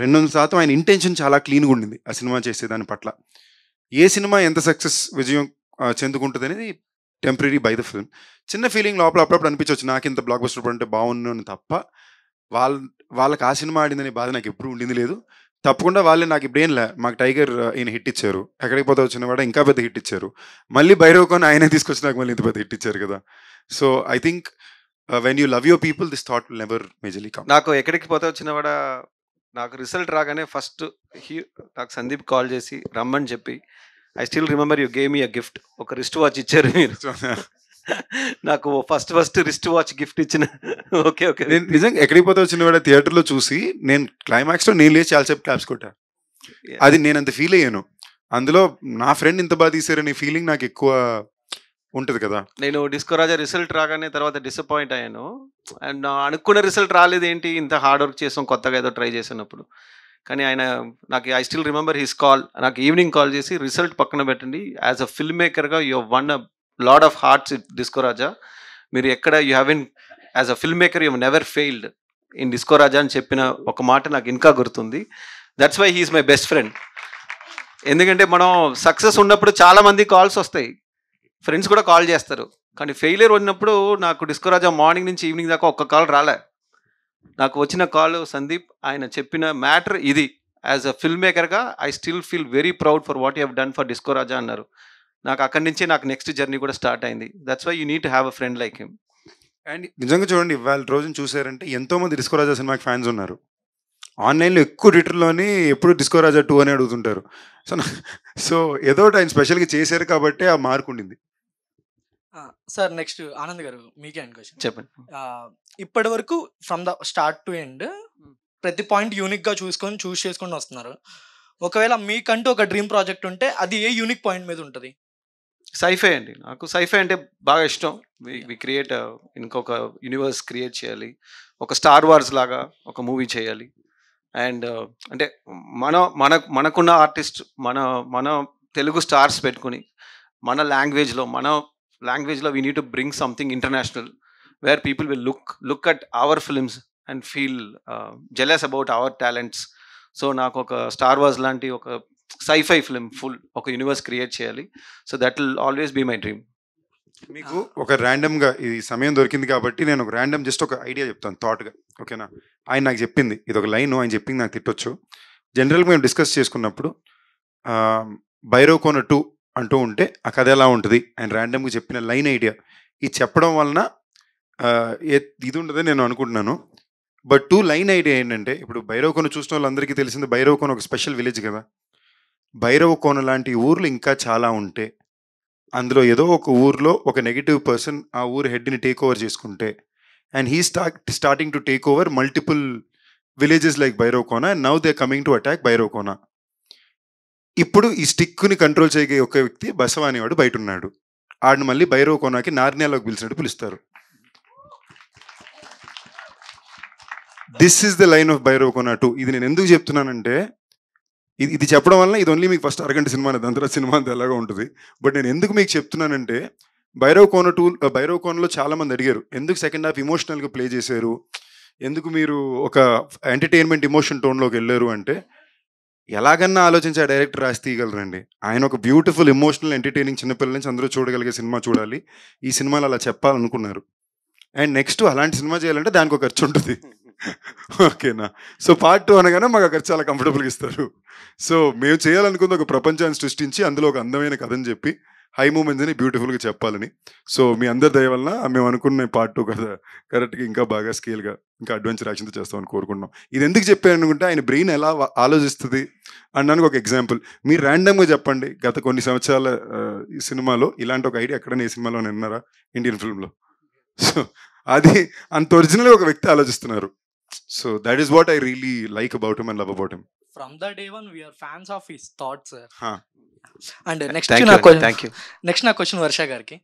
రెండు వందల శాతం ఆయన ఇంటెన్షన్ చాలా క్లీన్గా ఉండింది ఆ సినిమా చేసేదాని పట్ల ఏ సినిమా ఎంత సక్సెస్ విజయం చెందుకుంటుంది అనేది టెంపరీ బై ద ఫిల్మ్ చిన్న ఫీలింగ్ లోపల అప్పుడప్పుడు అనిపించవచ్చు నాకు ఇంత బ్లాక్ బస్టర్ అంటే బాగున్నాను తప్ప వాళ్ళ వాళ్ళకి ఆ సినిమా ఆడిందనే బాధ నాకు ఎప్పుడు ఉండింది లేదు తప్పకుండా వాళ్ళే నాకు ఇప్పుడు లే మాకు టైగర్ ఈయన హిట్ ఇచ్చారు ఎక్కడికి పోతే వచ్చిన వాడు ఇంకా పెద్ద హిట్ ఇచ్చారు మళ్ళీ బైరవకొని ఆయనే తీసుకొచ్చి నాకు మళ్ళీ ఇంత పెద్ద హిట్ ఇచ్చారు కదా so I think when you love your people this thought never majorly come నాకు ఎక్కడికి పోతే వచ్చిన వాడ నాకు రిజల్ట్ రాగానే ఫస్ట్ హీ నాకు సందీప్ కాల్ చేసి రమ్మని చెప్పి I still remember you gave ఈ అ గిఫ్ట్ ఒక రిస్ట్ వాచ్ ఇచ్చారు మీరు నాకు first first wrist watch gift ఇచ్చిన ఓకే ఓకే నేను నిజంగా ఎక్కడికి పోతే వచ్చిన వాడు థియేటర్లో చూసి నేను క్లైమాక్స్లో నేను లేచి సేపు క్లాప్స్ కొట్టా అది నేను అంత ఫీల్ అయ్యాను అందులో నా ఫ్రెండ్ ఇంత బాగా తీసారనే ఫీలింగ్ నాకు ఎక్కువ ఉంటుంది కదా నేను డిస్కో రాజా రిజల్ట్ రాగానే తర్వాత డిసప్పాయింట్ అయ్యాను అండ్ అనుకున్న రిజల్ట్ రాలేదు ఏంటి ఇంత హార్డ్ వర్క్ చేసాం కొత్తగా ఏదో ట్రై చేసినప్పుడు కానీ ఆయన నాకు I still remember his call నాకు ఈవినింగ్ కాల్ చేసి రిజల్ట్ పక్కన పెట్టండి యాజ్ అ ఫిల్మ్ మేకర్గా you won a lot of hearts Disco Raja మీరు ఎక్కడ you have in as a filmmaker you never failed in Disco Raja అని చెప్పిన ఒక మాట నాకు ఇంకా గుర్తుంది that's why he's my best friend ఎందుకంటే మనం సక్సెస్ ఉన్నప్పుడు చాలామంది కాల్స్ వస్తాయి ఫ్రెండ్స్ కూడా కాల్ చేస్తారు కానీ ఫెయిలియర్ వచ్చినప్పుడు నాకు రాజా మార్నింగ్ నుంచి ఈవినింగ్ దాకా ఒక్క కాల్ రాలే నాకు వచ్చిన కాల్ సందీప్ ఆయన చెప్పిన మ్యాటర్ ఇది యాజ్ అ ఫిల్మ్ మేకర్గా I still feel very proud for what you have done for Disco Raja అన్నారు నాకు అక్కడి నుంచే నాకు నెక్స్ట్ జర్నీ కూడా స్టార్ట్ అయింది that's why you need to have a friend like him and నిజంగా చూడండి ఇవాళ రోజున చూసారంటే ఎంతోమంది రాజా సినిమాకి ఫ్యాన్స్ ఉన్నారు ఆన్లైన్లో ఎక్కువ ట్విట్టర్లోని ఎప్పుడు డిస్కో రాజా టూ అని అడుగుతుంటారు సో సో ఏదో ఒకటి ఆయన స్పెషల్గా చేశారు కాబట్టి ఆ మార్క్ ఉండింది సార్ నెక్స్ట్ ఆనంద్ గారు మీకే అండ్ క్వశ్చన్ చెప్పండి ఇప్పటి వరకు from the start to end ప్రతి పాయింట్ యూనిక్ గా చూసుకొని చూస్ చేసుకొని వస్తున్నారు ఒకవేళ మీకంటూ ఒక డ్రీమ్ ప్రాజెక్ట్ ఉంటే అది ఏ యూనిక్ పాయింట్ మీద ఉంటుంది సైఫై అండి నాకు సైఫై అంటే బాగా ఇష్టం వి క్రియేట్ ఇంకొక యూనివర్స్ క్రియేట్ చేయాలి ఒక స్టార్ వార్స్ లాగా ఒక మూవీ చేయాలి అండ్ అంటే మన మన మనకున్న ఆర్టిస్ట్ మన మన తెలుగు స్టార్స్ పెట్టుకుని మన లాంగ్వేజ్లో మన language we need to bring something international where people will look look at our films and feel jealous about our talents so నాకు ఒక స్టార్ వాజ్ లాంటి ఒక సైఫై ఫిల్మ్ ఫుల్ ఒక యూనివర్స్ క్రియేట్ చేయాలి so that will always be my dream మీకు ఒక ర్యాండమ్గా ఇది సమయం దొరికింది కాబట్టి నేను ఒక ర్యాండమ్ జస్ట్ ఒక ఐడియా చెప్తాను థాట్గా ఓకేనా ఆయన నాకు చెప్పింది ఇది ఒక లైన్ ఆయన చెప్పింది నాకు తిట్టొచ్చు జనరల్గా మేము డిస్కస్ చేసుకున్నప్పుడు బైరోకోన టూ అంటూ ఉంటే ఆ కథ ఎలా ఉంటుంది ఆయన ర్యాండమ్గా చెప్పిన లైన్ ఐడియా ఇది చెప్పడం వలన ఇది ఉండదని నేను అనుకుంటున్నాను బట్ టూ లైన్ ఐడియా ఏంటంటే ఇప్పుడు భైరవకోన చూసిన వాళ్ళందరికీ తెలిసింది భైరవకోన ఒక స్పెషల్ విలేజ్ కదా భైరవకోన లాంటి ఊర్లు ఇంకా చాలా ఉంటే అందులో ఏదో ఒక ఊర్లో ఒక నెగిటివ్ పర్సన్ ఆ ఊరు హెడ్ని టేక్ ఓవర్ చేసుకుంటే and he start starting to take over multiple villages like Kona and now they coming to attack Bhairavakona ఇప్పుడు ఈ స్టిక్ని కంట్రోల్ చేయగలిగే ఒక వ్యక్తి బసవ అనేవాడు బయట ఉన్నాడు ఆడిని మళ్ళీ భైరవ కోనాకి నార్నియాలోకి పిలిచినట్టు పిలుస్తారు this is the line of Bhairava Kona two ఇది నేను ఎందుకు చెప్తున్నానంటే ఇది ఇది చెప్పడం వల్ల ఇది ఓన్లీ మీకు ఫస్ట్ అరగంట సినిమా దాని సినిమా అంతా ఎలాగో ఉంటుంది బట్ నేను ఎందుకు మీకు చెప్తున్నానంటే భైరవ్ కోన టూ భైరవ్ కోనలో చాలామంది అడిగారు ఎందుకు సెకండ్ హాఫ్ ఇమోషనల్గా ప్లే చేశారు ఎందుకు మీరు ఒక ఎంటర్టైన్మెంట్ ఇమోషన్ టోన్లోకి వెళ్ళారు అంటే ఎలాగన్నా ఆలోచించి ఆ డైరెక్టర్ రాసి తీయగలరండి ఆయన ఒక బ్యూటిఫుల్ ఎమోషనల్ ఎంటర్టైనింగ్ చిన్నపిల్లల నుంచి అందరూ చూడగలిగే సినిమా చూడాలి ఈ సినిమాలు అలా చెప్పాలనుకున్నారు అండ్ నెక్స్ట్ అలాంటి సినిమా చేయాలంటే దానికి ఒక ఖర్చు ఉంటుంది ఓకేనా సో పార్ట్ టూ అనగానే మాకు ఖర్చు చాలా కంఫర్టబుల్గా ఇస్తారు సో మేము చేయాలనుకుంది ఒక ప్రపంచాన్ని సృష్టించి అందులో ఒక అందమైన కథని చెప్పి హై మూమెంట్స్ అని బ్యూటిఫుల్గా చెప్పాలని సో మీ అందరి దయ వలన మేము అనుకున్న పార్ట్ టూ కదా కరెక్ట్గా ఇంకా బాగా స్కేల్గా ఇంకా అడ్వెంచర్ యాక్షన్తో చేస్తామని కోరుకుంటున్నాం ఇది ఎందుకు చెప్పాను అనుకుంటే ఆయన బ్రెయిన్ ఎలా ఆలోచిస్తుంది అనడానికి ఒక ఎగ్జాంపుల్ మీరు ర్యాండమ్గా చెప్పండి గత కొన్ని సంవత్సరాల సినిమాలో ఇలాంటి ఒక ఐడియా ఎక్కడైనా ఏ సినిమాలో విన్నారా ఇండియన్ ఫిల్మ్లో సో అది అంత ఒరిజినల్గా ఒక వ్యక్తి ఆలోచిస్తున్నారు so that is what I really like about him and love about him from the day one we are fans of his thoughts and next నా క్వశ్చన్ నెక్స్ట్ నా క్వశ్చన్ వర్ష గారికి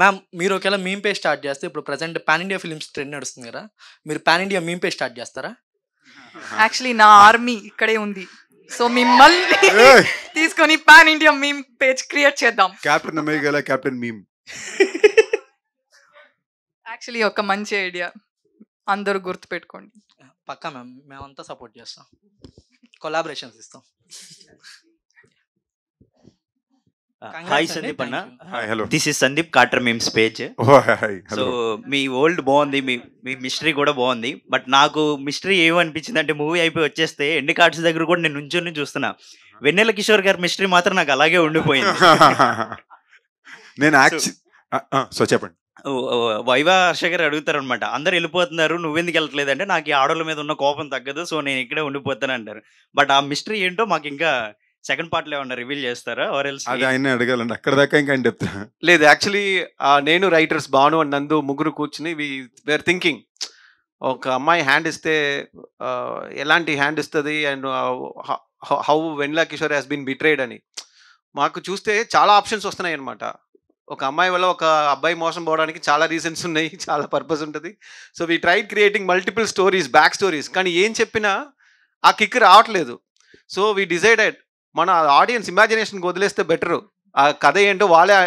మ్యామ్ మీరు ఒకవేళ మీమ్ పే స్టార్ట్ చేస్తే ఇప్పుడు present pan India films trend నడుస్తుంది కదా మీరు pan India meme page start చేస్తారా యాక్చువల్లీ నా ఆర్మీ ఇక్కడే ఉంది సో మిమ్మల్ని తీసుకొని pan India meme page create చేద్దాం captain America captain meme actually ఒక మంచి ఐడియా అందరూ గుర్తుపెట్టుకోండి పక్కా మ్యామ్ మేమంతా సపోర్ట్ చేస్తాం కొలాబరేషన్స్ ఇస్తాం హాయ్ సందీప్ అన్న హలో దిస్ ఇస్ సందీప్ కాటర్ మేమ్స్ పేజ్ సో మీ ఓల్డ్ బాగుంది మీ మీ మిస్టరీ కూడా బాగుంది బట్ నాకు మిస్టరీ ఏమనిపించింది అంటే మూవీ అయిపోయి వచ్చేస్తే ఎండి కార్డ్స్ దగ్గర కూడా నేను నుంచొని చూస్తున్నా వెన్నెల కిషోర్ గారి మిస్టరీ మాత్రం నాకు అలాగే ఉండిపోయింది నేను యాక్చువల్ సో చెప్పండి వైవా హర్ష గారు అడుగుతారనమాట అందరు వెళ్ళిపోతున్నారు నువ్వెందుకు వెళ్ళట్లేదు అంటే నాకు ఈ ఆడోళ్ళ మీద ఉన్న కోపం తగ్గదు సో నేను ఇక్కడే ఉండిపోతాను అంటారు బట్ ఆ మిస్టరీ ఏంటో మాకు ఇంకా సెకండ్ పార్ట్ లో ఏమన్నా రివీల్ చేస్తారా అది ఆయన అడగాలండి అక్కడ దాకా ఇంకా ఆయన చెప్తా లేదు యాక్చువల్లీ నేను రైటర్స్ బాను అండ్ నందు ముగ్గురు కూర్చుని వి వేర్ థింకింగ్ ఒక అమ్మాయి హ్యాండ్ ఇస్తే ఎలాంటి హ్యాండ్ ఇస్తుంది and how Vennela Kishore has been betrayed అని మాకు చూస్తే చాలా ఆప్షన్స్ వస్తున్నాయి అనమాట ఒక అమ్మాయి వల్ల ఒక అబ్బాయి మోసం పోవడానికి చాలా రీజన్స్ ఉన్నాయి చాలా పర్పస్ ఉంటుంది so we tried creating multiple stories back stories కానీ ఏం చెప్పినా ఆ కిక్ రావట్లేదు సో వీ డిసైడెడ్ మన ఆడియన్స్ ఇమాజినేషన్కి వదిలేస్తే బెటరు ఆ కథ ఏంటో వాళ్ళే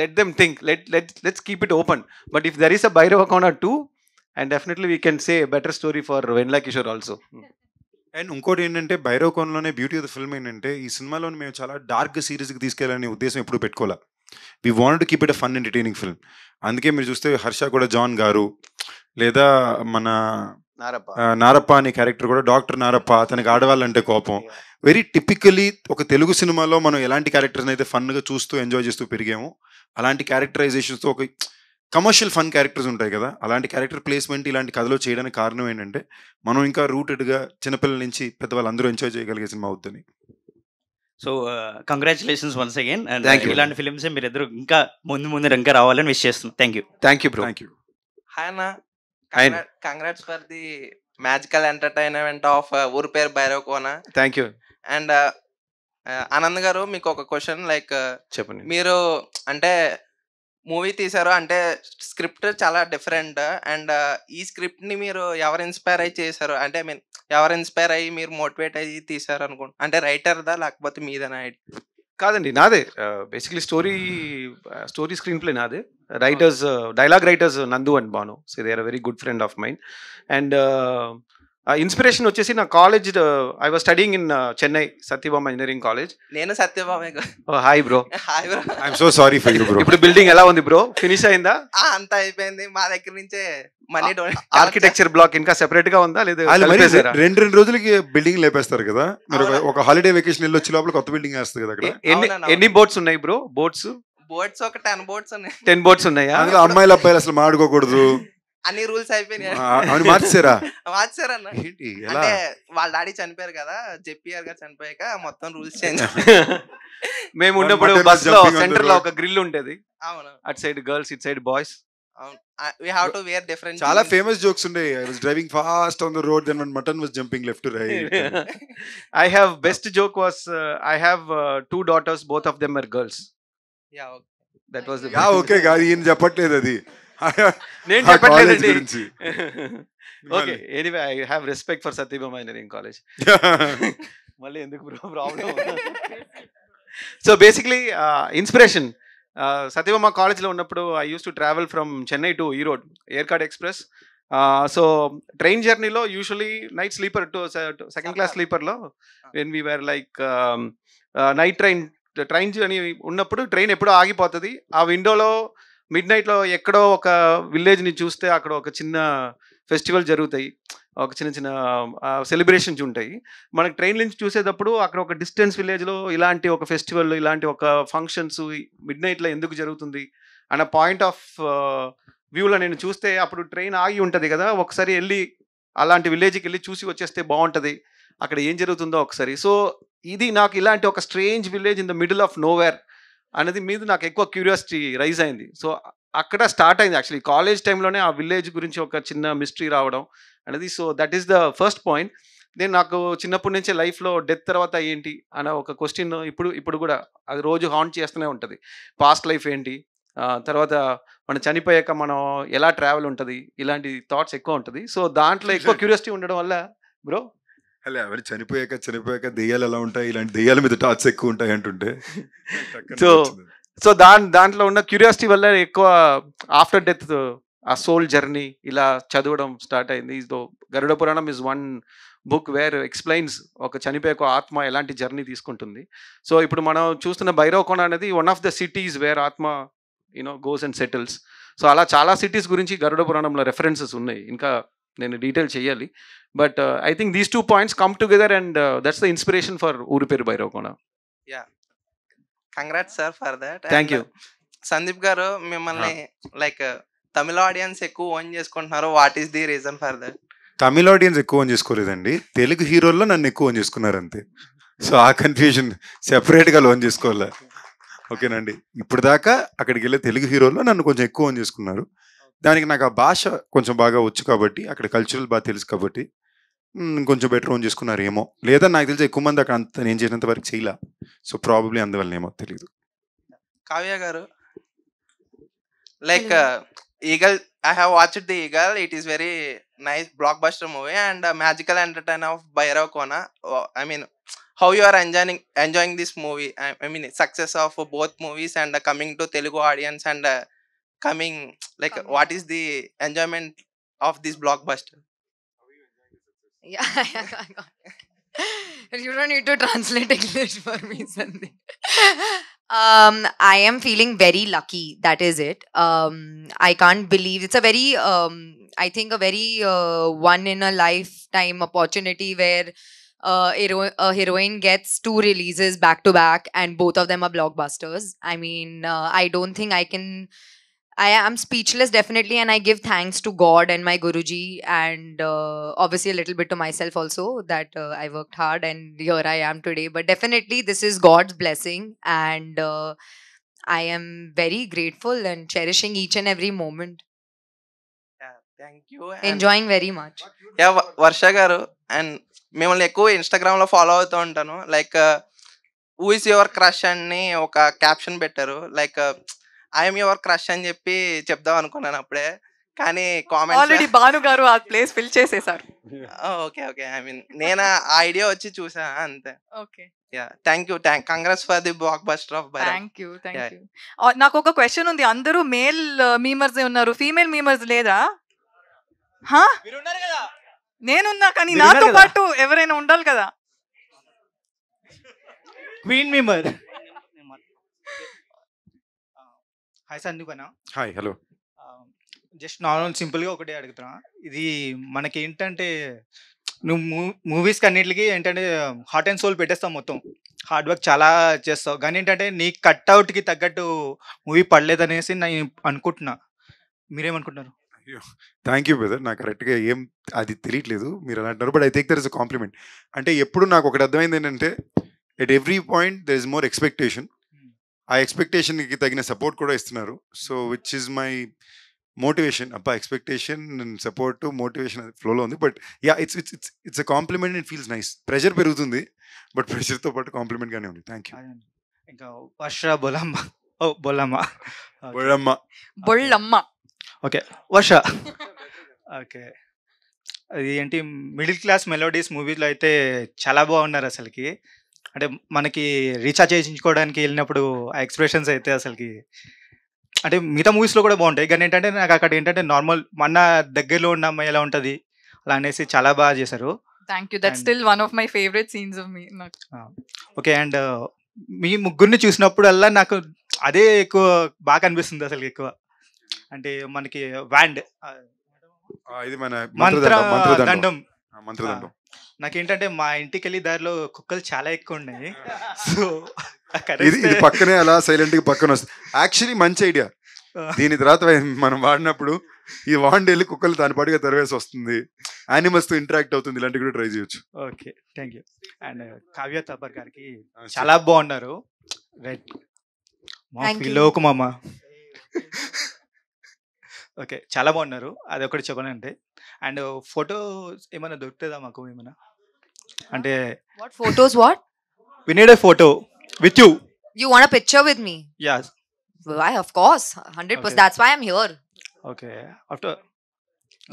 let them think let let let's keep it open but if there is a Bhairava Kona two and definitely we can say better story for Vennela Kishore also and ఇంకోటి ఏంటంటే భైరవ కోన్లోనే బ్యూటీ ఆఫ్ ద ఫిల్మ్ ఏంటంటే ఈ సినిమాలో మేము చాలా డార్క్ సిరీస్కి తీసుకెళ్ళాలనే ఉద్దేశం ఎప్పుడు పెట్టుకోవాలి we want keep it a fun entertaining film అందుకే మీరు చూస్తే హర్ష కూడా జాన్ గారు లేదా మన నారప్ప అనే క్యారెక్టర్ కూడా డాక్టర్ నారప్ప అతనికి ఆడవాళ్ళంటే కోపం వెరీ టిపికలీ ఒక తెలుగు సినిమాలో మనం ఎలాంటి క్యారెక్టర్స్ అయితే ఫన్గా చూస్తూ ఎంజాయ్ చేస్తూ పెరిగాము అలాంటి క్యారెక్టరైజేషన్స్తో ఒక కమర్షియల్ ఫన్ క్యారెక్టర్స్ ఉంటాయి కదా అలాంటి క్యారెక్టర్ ప్లేస్మెంట్ ఇలాంటి కథలో చేయడానికి కారణం ఏంటంటే మనం ఇంకా రూటెడ్గా చిన్నపిల్లల నుంచి పెద్దవాళ్ళు అందరూ ఎంజాయ్ చేయగలిగే సినిమా అవుతుంది so congratulations once again and ఇలాంటి ఫిల్మ్స్ మీరిద్దరు ఇంకా ముందు ముందు ఇంకా రావాలని విష్ చేస్తున్నాం thank you thank you thank you hi అన్న congrats for the magical entertainment of ఊరి పేరు Bhairav Kona thank you and Anand గారు మీకు ఒక క్వశ్చన్ లైక్ uh, చెప్పండి మీరు అంటే మూవీ తీశారు అంటే స్క్రిప్ట్ చాలా డిఫరెంట్ అండ్ ఈ స్క్రిప్ట్ ని మీరు ఎవరు ఇన్స్పైర్ అయ్యి చేశారు అంటే మీన్ ఎవరు ఇన్స్పైర్ అయ్యి మీరు మోటివేట్ అయ్యి తీశారు అనుకుంటు అంటే రైటర్ దా లేకపోతే మీదనా కాదండి నాదే basically story story screenplay నాదే writers dialogue writers Nandu and Bhanu so they are very good friend of mind and inspiration వచ్చేసి నా college I was studying in Chennai Sathyabama engineering college నేను సత్యభామే hi bro hi bro I'm so sorry for you bro ఇప్పుడు building ఎలా ఉంది bro finish అయిందా అంత అయిపోయింది మా దగ్గర నుంచే మనీ ఆర్కిటెక్చర్ బ్లాక్ ఇంకా సెపరేట్ గా ఉందా లేదా రెండు రెండు రోజులకి బిల్డింగ్ లేపేస్తారు కదా మీరు ఒక హాలిడే వెకేషన్ వెళ్ళి వచ్చే లోపల కొత్త బిల్డింగ్ వేస్తారు కదా అక్కడ ఎన్ని ఎన్ని బోట్స్ ఉన్నాయి బ్రో బోట్స్ బోట్స్ ఒక టెన్ బోట్స్ ఉన్నాయి టెన్ బోట్స్ ఉన్నాయా అందులో అమ్మాయిలు అబ్బాయిలు అసలు మాడుకోకూడదు అన్ని రూల్స్ అయిపోయినాయి మార్చారా మార్చారా అంటే వాళ్ళ డాడీ చనిపోయారు కదా జెపిఆర్ గారు చనిపోయాక మొత్తం రూల్స్ చేంజ్ మేము ఉన్నప్పుడు బస్ లో సెంటర్ లో ఒక గ్రిల్ ఉండేది అవును అటు సైడ్ గర్ల్స్ ఇటు side boys we have to wear different చాలా ఫేమస్ జోక్స్ ఉండే I was driving fast on the road then one mutton was jumping left to right I have best joke was I have two daughters both of them are girls yeah okay that was yeah okay కాదు ఈయన చెప్పట్లేదు అది నేను చెప్పట్లేదండి okay anyway I have respect for Sathyabama engineering college మళ్ళీ ఎందుకు problem so basically inspiration Sathyabama కాలేజ్లో ఉన్నప్పుడు I use to travel from Chennai to Erode Yercaud express so train జర్నీలో usually night sleeper to second class స్లీపర్లో when we were like night train train journey ఉన్నప్పుడు train ఎప్పుడో ఆగిపోతుంది ఆ విండోలో మిడ్ నైట్లో ఎక్కడో ఒక విలేజ్ని చూస్తే అక్కడ ఒక చిన్న ఫెస్టివల్ జరుగుతాయి ఒక చిన్న చిన్న సెలబ్రేషన్స్ ఉంటాయి మనకు ట్రైన్ నుంచి చూసేటప్పుడు అక్కడ ఒక డిస్టెన్స్ విలేజ్లో ఇలాంటి ఒక ఫెస్టివల్ ఇలాంటి ఒక ఫంక్షన్స్ మిడ్ నైట్లో ఎందుకు జరుగుతుంది అన్న పాయింట్ ఆఫ్ వ్యూలో నేను చూస్తే అప్పుడు ట్రైన్ ఆగి ఉంటుంది కదా ఒకసారి వెళ్ళి అలాంటి విలేజ్కి వెళ్ళి చూసి వచ్చేస్తే బాగుంటుంది అక్కడ ఏం జరుగుతుందో ఒకసారి సో ఇది నాకు ఇలాంటి ఒక strange village in the middle of nowhere అనేది మీద నాకు ఎక్కువ క్యూరియాసిటీ రైజ్ అయింది సో అక్కడ స్టార్ట్ అయింది యాక్చువల్లీ కాలేజ్ టైంలోనే ఆ విలేజ్ గురించి ఒక చిన్న మిస్టరీ రావడం అనేది so that is the first point నేను నాకు చిన్నప్పటి నుంచే లైఫ్లో డెత్ తర్వాత ఏంటి అనే ఒక క్వశ్చన్ ఇప్పుడు ఇప్పుడు కూడా అది రోజు హాంట్ చేస్తూనే ఉంటుంది పాస్ట్ లైఫ్ ఏంటి తర్వాత మనం చనిపోయాక మనం ఎలా ట్రావెల్ ఉంటుంది ఇలాంటి థాట్స్ ఎక్కువ ఉంటుంది సో దాంట్లో ఎక్కువ క్యూరియాసిటీ ఉండడం వల్ల బ్రో అలా ఎవరు చనిపోయాక చనిపోయాక దెయ్యాలు ఎలా ఉంటాయి ఇలాంటి దెయ్యాల మీద టాచ్ ఎక్కువ ఉంటాయి అంటుంటే సో సో దాని దాంట్లో ఉన్న క్యూరియాసిటీ వల్ల ఎక్కువ ఆఫ్టర్ డెత్ ఆ సోల్ జర్నీ ఇలా చదవడం స్టార్ట్ అయింది though Garuda Puranam is one book where explains ఒక చనిపోయే ఆత్మ ఎలాంటి జర్నీ తీసుకుంటుంది సో ఇప్పుడు మనం చూస్తున్న కోణ అనేది one of the cities where ఆత్మ you know goes and settles so అలా చాలా సిటీస్ గురించి గరుడ పురాణంలో రెఫరెన్సెస్ ఉన్నాయి ఇంకా నేను డీటెయిల్ చేయాలి but I think these two points come together and that's the inspiration for ఊరి పేరు Bhairav yeah congrats sir for that thank you Sandeep garu మిమ్మల్ని లైక్ తమిళ ఆడియన్స్ ఎక్కువ ఓన్ చేసుకుంటున్నారు what is the reason for that Tamil audience ఎక్కువ own చేసుకోలేదండి తెలుగు హీరోల్లో నన్ను ఎక్కువ ఓన్ చేసుకున్నారు అంతే సో ఆ కన్ఫ్యూజన్ సెపరేట్గా లోన్ చేసుకోవాలా ఓకేనండి ఇప్పుడు దాకా అక్కడికి వెళ్ళే తెలుగు హీరోల్లో నన్ను కొంచెం ఎక్కువ ఓన్ చేసుకున్నారు దానికి నాకు ఆ భాష కొంచెం బాగా వచ్చు కాబట్టి అక్కడ కల్చరల్ బాగా తెలుసు కాబట్టి కొంచెం బెటర్ ఓన్ చేసుకున్నారు ఏమో లేదా నాకు తెలిసి ఎక్కువ మంది అక్కడ అంత నేను చేసినంత వరకు చేయలే సో ప్రాబబ్లీ అందువల్ల ఏమో తెలియదు Kavya garu like Eagle I have watched the Eagle it is very nice blockbuster movie and magical entertain of Bhairav Kona I mean how you are enjoying enjoying this movie I mean success of both movies and coming to Telugu audience and coming like coming. what is the enjoyment of this blockbuster yeah, yeah you don't need to translate english for me sandeep um i am feeling very lucky that is it um i can't believe it's a very um i think a very uh, one in a lifetime opportunity where uh, hero- a heroine gets two releases back to back and both of them are blockbusters i mean uh, i don't think i can I am speechless, definitely, and I give thanks to God and my Guruji, and uh, obviously a little bit to myself also that uh, I worked hard and here I am today. But definitely, this is God's blessing, and uh, I am very grateful and cherishing each and every moment. Thank you enjoying very much yeah Varsha garu and Instagram ఎక్కువ follow లో follow అవుతూ ఉంటాను who is your crush and crush అని caption better like. Like uh, I'm your crush అని చెప్పి చెప్దాం అనుకున్నాను అప్పుడే కానీ కామెంట్ ఆల్రెడీ భాను గారు ఆ ప్లేస్ ఫిల్ చేసేసారు ఓకే ఓకే ఐ మీన్ నేను ఆ ఐడియా వచ్చి చూసా అంతే okay thank you thank congrats for the blockbuster of thank you thank you నాకు ఒక క్వశ్చన్ ఉంది అందరూ మేల్ మీమర్స్ ఉన్నారు ఫీమేల్ మీమర్స్ లేదా నేనున్నా కానీ నాతో పాటు ఎవరైనా ఉండాలి కదా క్వీన్ మీమర్ హాయ్ అన్న హాయ్ హలో జస్ట్ నార్మల్ సింపుల్గా ఒకటే అడుగుతున్నా ఇది మనకి ఏంటంటే నువ్వు మూవీస్కి అన్నిటికి ఏంటంటే హార్ట్ అండ్ సోల్ పెట్టేస్తావు మొత్తం హార్డ్ వర్క్ చాలా చేస్తావు కానీ ఏంటంటే నీ కట్అవుట్కి తగ్గట్టు మూవీ పడలేదు అనేసి నేను అనుకుంటున్నా మీరేమనుకుంటున్నారు థ్యాంక్ యూ బ్రదర్ నాకు కరెక్ట్గా ఏం అది తెలియట్లేదు మీరు అలా అంటున్నారు but I think there is a compliment అంటే ఎప్పుడు నాకు ఒకటి అర్థమైంది ఏంటంటే at every point there is more expectation ఆ ఎక్స్పెక్టేషన్కి తగిన సపోర్ట్ కూడా ఇస్తున్నారు so which is my motivation అబ్బా ఎక్స్పెక్టేషన్ సపోర్ట్ మోటివేషన్ ఫ్లోలో ఉంది but yeah it's it's it's it's a compliment and feels nice pressure పెరుగుతుంది బట్ ప్రెషర్తో పాటు కాంప్లిమెంట్గానే ఉంది థ్యాంక్ యూ ఇంకా వర్ష బొలమ్మ ఓ బొలమ్మ బొళ్ళమ్మ బొళ్ళమ్మ ఓకే వర్ష ఓకే అది ఏంటి మిడిల్ క్లాస్ మెలోడీస్ మూవీలో అయితే చాలా బాగున్నారు అసలుకి అంటే మనకి రీఛార్జ్ చేయించుకోవడానికి వెళ్ళినప్పుడు ఆ ఎక్స్ప్రెషన్స్ అయితే అసలుకి అంటే మిగతా మూవీస్లో కూడా బాగుంటాయి కానీ ఏంటంటే నాకు అక్కడ ఏంటంటే నార్మల్ మన దగ్గరలో ఉన్న అమ్మాయి ఎలా ఉంటుంది అలా అనేసి చాలా బాగా చేశారు thank you that still one of my favourite scenes of మీ ఓకే అండ్ మీ ముగ్గురిని చూసినప్పుడల్లా నాకు అదే ఎక్కువ బాగా అనిపిస్తుంది అసలు ఎక్కువ అంటే మనకి వ్యాండ్ ఇది మన మంత్రదండం మంత్రదండం నాకేంటంటే మా ఇంటికి వెళ్ళి దారిలో కుక్కలు చాలా ఎక్కువ ఉన్నాయి సో ఇది ఇది పక్కనే అలా సైలెంట్ గా పక్కన వస్తుంది యాక్చువల్లీ మంచి ఐడియా దీని తర్వాత మనం వాడినప్పుడు ఈ వాండ్ వెళ్ళి కుక్కలు దాని పాటుగా తెరవేసి వస్తుంది యానిమల్స్ తో ఇంటరాక్ట్ అవుతుంది ఇలాంటివి కూడా ట్రై చేయొచ్చు okay thank you and Kavya Thapar గారికి చాలా బాగున్నారు రైట్ మా పిలోకు మామ ఓకే చాలా బాగున్నారు అది ఒకటి చెప్పాలంటే అండ్ ఫోటో ఏమైనా దొరుకుతుందా మాకు ఏమైనా అంటే what photos what we need a photo with you you want picture with me as why of course 100% percent that's why I'm here okay after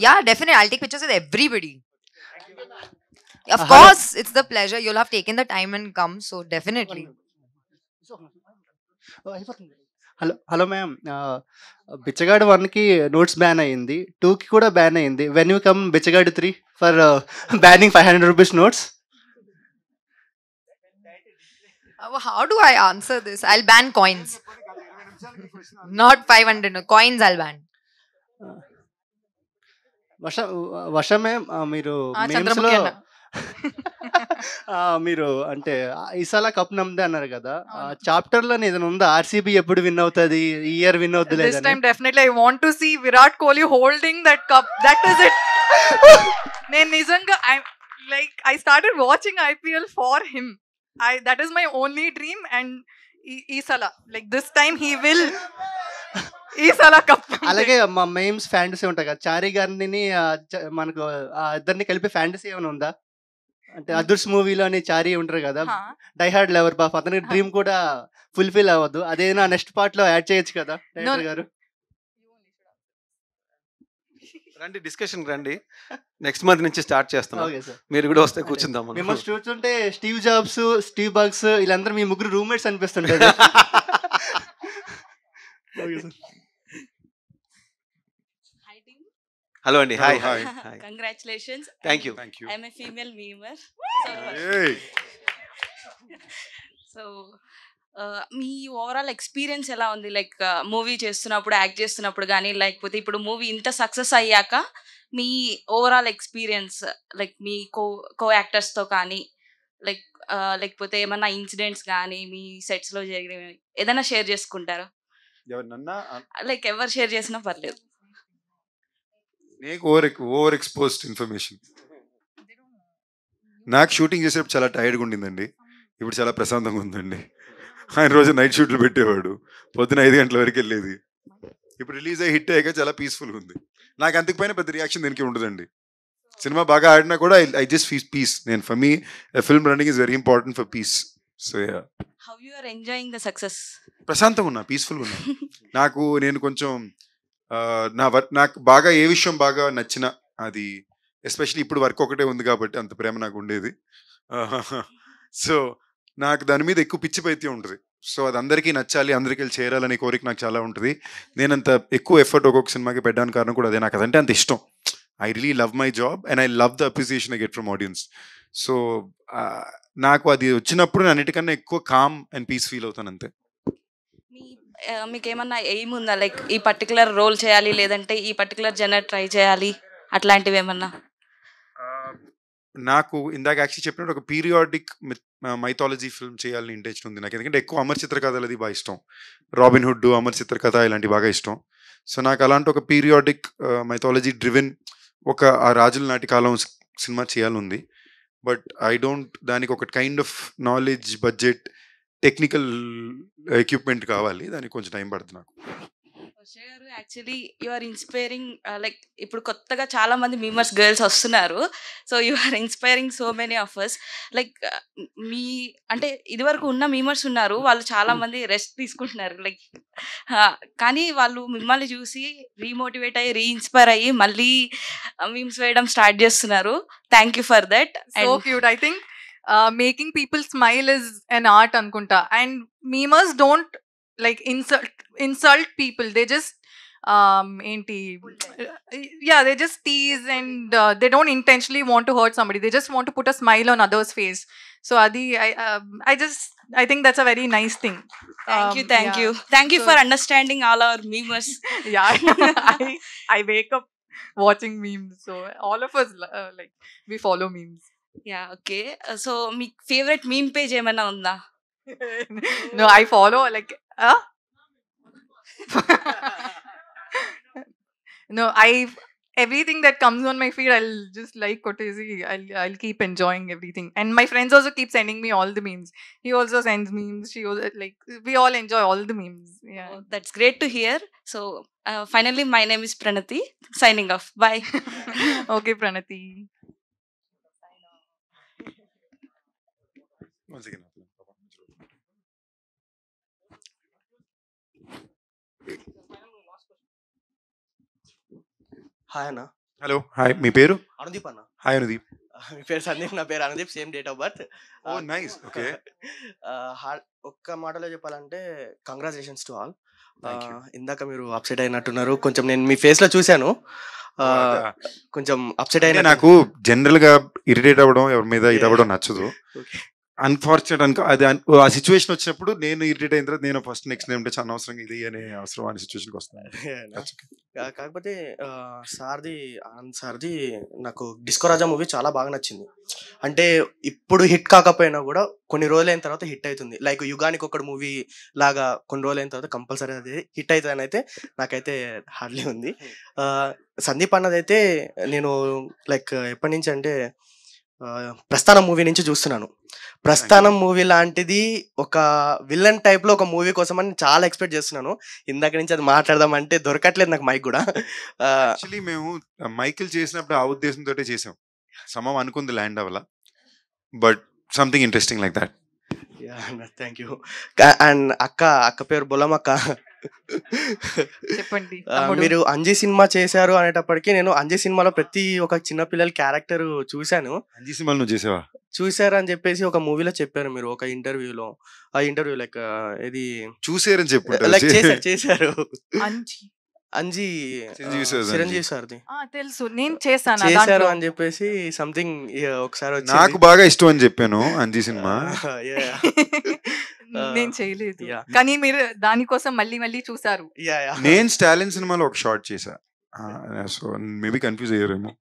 yeah definite I'll take pictures with everybody of uh, course it's the pleasure you'll have taken the time and come so definitely hello hello ma'am Bichagadu వన్కి notes ban అయ్యింది టూకి కూడా ban అయ్యింది when you come Bichagadu three for banning five hundred rupees notes how do I answer this I'll ban coins not five hundred coins I ban Varsha ma'am మీరు చంద్రముఖి మీరు అంటే ఇసాలా cup నమ్దే అన్నారు కదా చాప్టర్ లో ఏదైనా ఉందా ఆర్సీబీ ఎప్పుడు విన్ అవుతుంది ఇయర్ విన్ అవుతుంది this time definitely I want to see Virat Kohli holding that cup that is it నేను నిజంగా I like I started watching IPL for him I that is my only dream and ఈ సలా like this time he will ఈ సలా cup అలాగే మా మెయిమ్స్ fantasy ఉంటాయి కదా చారీ గారిని మనకు ఇద్దరిని కలిపి ఫ్యాంటసీ ఏమైనా ఉందా అంటే అదుర్స్ మూవీలోనే చారీ ఉంటారు కదా డై హార్డ్ లవర్ బాఫ్ అతనికి డ్రీమ్ కూడా ఫుల్ఫిల్ అవ్వద్దు అదే నా నెక్స్ట్ పార్ట్ లో యాడ్ చేయొచ్చు కదా గారు రండి డిస్కషన్ రండి నెక్స్ట్ మంత్ నుంచి స్టార్ట్ చేస్తున్నాం మీరు కూడా వస్తే కూర్చుందాం మేము చూస్తుంటే స్టీవ్ జాబ్స్ స్టీవ్ బాగ్స్ వీళ్ళందరూ మీ ముగ్గురు రూమ్మేట్స్ అనిపిస్తుంటారు హలో అండి hi hi congratulations thank you thank you I'm a female memer so మీ ఓవరాల్ ఎక్స్పీరియన్స్ ఎలా ఉంది లైక్ మూవీ uh, చేస్తున్నప్పుడు యాక్ట్ చేస్తున్నప్పుడు కానీ లేకపోతే ఇప్పుడు మూవీ ఇంత సక్సెస్ అయ్యాక మీ ఓవరాల్ ఎక్స్పీరియన్స్ లైక్ మీ కో కో యాక్టర్స్తో కానీ లైక్ uh, లేకపోతే ఏమన్నా ఇన్సిడెంట్స్ కానీ మీ సెట్స్లో జరిగినవి ఏదైనా షేర్ చేసుకుంటారు లైక్ ఎవరు షేర్ చేసినా పర్లేదు నీకు ఓవర్ ఓవర్ ఎక్స్పోజ్డ్ ఇన్ఫర్మేషన్ నాకు షూటింగ్ చేసేటప్పుడు చాలా టైర్డ్గా ఉండిందండి ఇప్పుడు చాలా ప్రశాంతంగా ఉందండి ఆయన రోజు నైట్ షూట్లు పెట్టేవాడు పొద్దున ఐదు గంటల వరకు వెళ్ళేది ఇప్పుడు రిలీజ్ అయ్యి హిట్ అయ్యాక చాలా పీస్ఫుల్గా ఉంది నాకు అందుకు పెద్ద రియాక్షన్ దీనికి ఉండదండి సినిమా బాగా ఆడినా కూడా ఐ జస్ట్ ఫీస్ పీస్ నేను for me film running is very important for peace so yeah how you are enjoying the success ప్రశాంతంగా ఉన్నా పీస్ఫుల్గా ఉన్నా నాకు నేను కొంచెం నా వర్క్ నాకు బాగా ఏ విషయం బాగా నచ్చిన అది ఎస్పెషలీ ఇప్పుడు వర్క్ ఒకటే ఉంది కాబట్టి అంత ప్రేమ నాకు ఉండేది సో నాకు దాని మీద ఎక్కువ పిచ్చి పైతే ఉంటుంది సో అది అందరికీ నచ్చాలి అందరికీ వెళ్ళి చేరాలనే కోరిక నాకు చాలా ఉంటుంది నేనంత ఎక్కువ ఎఫర్ట్ ఒక్కొక్క సినిమాకి పెట్టడానికి కారణం కూడా అదే నాకు అదంటే అంత ఇష్టం I really love my job and I love the appreciation I get from audience so నాకు అది వచ్చినప్పుడు అన్నిటికన్నా ఎక్కువ కామ్ అండ్ పీస్ ఫీల్ అవుతాను అంతే మీకు ఏమన్నా ఎయిమ్ ఉందా లైక్ ఈ పర్టికులర్ రోల్ చేయాలి లేదంటే ఈ పర్టికులర్ జనర్ ట్రై చేయాలి అట్లాంటివి ఏమన్నా నాకు ఇందాక యాక్చువల్లీ చెప్పినట్టు ఒక పీరియాడిక్ మైథాలజీ ఫిల్మ్ చేయాలని ఇంటెన్షన్ ఉంది నాకు ఎందుకంటే ఎక్కువ అమర్ చిత్రకథలు అది బాగా ఇష్టం రాబిన్ హుడ్ అమర్ చిత్రకథ ఇలాంటివి బాగా ఇష్టం సో నాకు అలాంటి ఒక పీరియాడిక్ మైథాలజీ డ్రివెన్ ఒక ఆ రాజుల నాటి కాలం సినిమా చేయాలని ఉంది బట్ ఐ డోంట్ దానికి ఒక kind of knowledge budget technical equipment కావాలి దానికి కొంచెం టైం పడుతుంది నాకు actually you are inspiring like ఇప్పుడు కొత్తగా చాలా మంది మీమర్స్ గర్ల్స్ వస్తున్నారు so you are inspiring so many offers like మీ అంటే ఇదివరకు ఉన్న మీమర్స్ ఉన్నారు వాళ్ళు చాలా మంది రెస్ట్ తీసుకుంటున్నారు లైక్ కానీ వాళ్ళు మిమ్మల్ని చూసి రీమోటివేట్ అయ్యి రీఇన్స్పైర్ అయ్యి మళ్ళీ మీమ్స్ వేయడం స్టార్ట్ చేస్తున్నారు thank you for that so cute I think making people smile is an art అనుకుంటా and memers don't like insult insult people they just ఏంటి yeah they just tease and they don't intentionally want to hurt somebody they just want to put a smile on others face so అది I just I think that's a very nice thing thank you thank you thank you for understanding all our memers yeah I wake up watching memes so all of us uh, like we follow memes yeah okay yeah okay so మీ favourite meme page no I follow like follow like no i everything that comes on my feed i'll just like kotezi I'll, I'll keep enjoying everything and my friends also keep sending me all the memes he also sends memes she also like we all enjoy all the memes yeah oh, that's great to hear so uh, finally my name is pranati signing off bye okay pranati One second. Hi అన్న hello hi మీ పేరు అనుదీప్ అన్న hi Anudeep మీ పేరు సందీప్ నా పేరు Anudeep same date of birth oh nice okay ఒక్క మాటలో చెప్పాలంటే కంగ్రాచులేషన్స్ టు ఆల్ ఇందాక మీరు అప్సెట్ అయినట్టున్నారు కొంచెం నేను మీ ఫేస్ లో చూశాను uh, కొంచెం అప్సెట్ అయినా నాకు జనరల్ గా ఇరిటేట్ అవ్వడం ఎవరి మీద ఇది అవ్వడం నచ్చదు అన్ఫార్చునేట్ అది ఆ సిచ్యువేషన్ వచ్చినప్పుడు నేను ఇరిటేట్ అయిన తర్వాత నేను ఫస్ట్ నెక్స్ట్ నేమ్ చాలా అవసరం ఇది అనే అవసరం అనే సిచ్యువేషన్కి వస్తుంది కాకపోతే సార్ది ఆనంద్ సార్ది నాకు డిస్కో రాజా మూవీ చాలా బాగా నచ్చింది అంటే ఇప్పుడు హిట్ కాకపోయినా కూడా కొన్ని రోజులైన తర్వాత హిట్ అవుతుంది లైక్ యుగానికి ఒకటి మూవీ లాగా కొన్ని రోజులైన తర్వాత కంపల్సరీ అది హిట్ అవుతుందని అయితే నాకైతే హార్డ్లీ ఉంది hmm. సందీప్ అన్నదైతే నేను లైక్ ఎప్పటి నుంచి అంటే ప్రస్థానం మూవీ నుంచి చూస్తున్నాను ప్రస్థానం మూవీ లాంటిది ఒక విలన్ టైప్లో ఒక మూవీ కోసం అని చాలా ఎక్స్పెక్ట్ చేస్తున్నాను ఇందాక నుంచి అది మాట్లాడదామంటే దొరకట్లేదు నాకు మైక్ కూడా యాక్చువల్లీ మేము మైకిల్ చేసినప్పుడు ఆ ఉద్దేశంతో చేసాం సమం అనుకుంది ల్యాండ్ అవల but something interesting like that thank you and అక్క అక్క పేరు బులమక్క చెప్పండి మీరు అంజయ్ సినిమా చేశారు అనేటప్పటికీ నేను అంజయ్ సినిమాలో ప్రతి ఒక చిన్న పిల్లల క్యారెక్టర్ చూశాను అంజయ్ సినిమాలు నువ్వు చేసావా చూశారు అని చెప్పేసి ఒక మూవీలో చెప్పారు మీరు ఒక ఇంటర్వ్యూలో ఆ ఇంటర్వ్యూ లైక్ ఇది చూసారని చెప్పు లైక్ చేశారు చేశారు నేను చేశాను చేశారు అని చెప్పేసి సంథింగ్ ఒకసారి నాకు బాగా ఇష్టం అని చెప్పాను అంజీ సినిమా నేను చేయలేదు కానీ మీరు దానికోసం మళ్ళీ మళ్ళీ చూసారు నేను స్టాలిన్ సినిమాలో ఒక షార్ట్ చేశా సో మేబీ కన్ఫ్యూజ్ అయ్యారేమో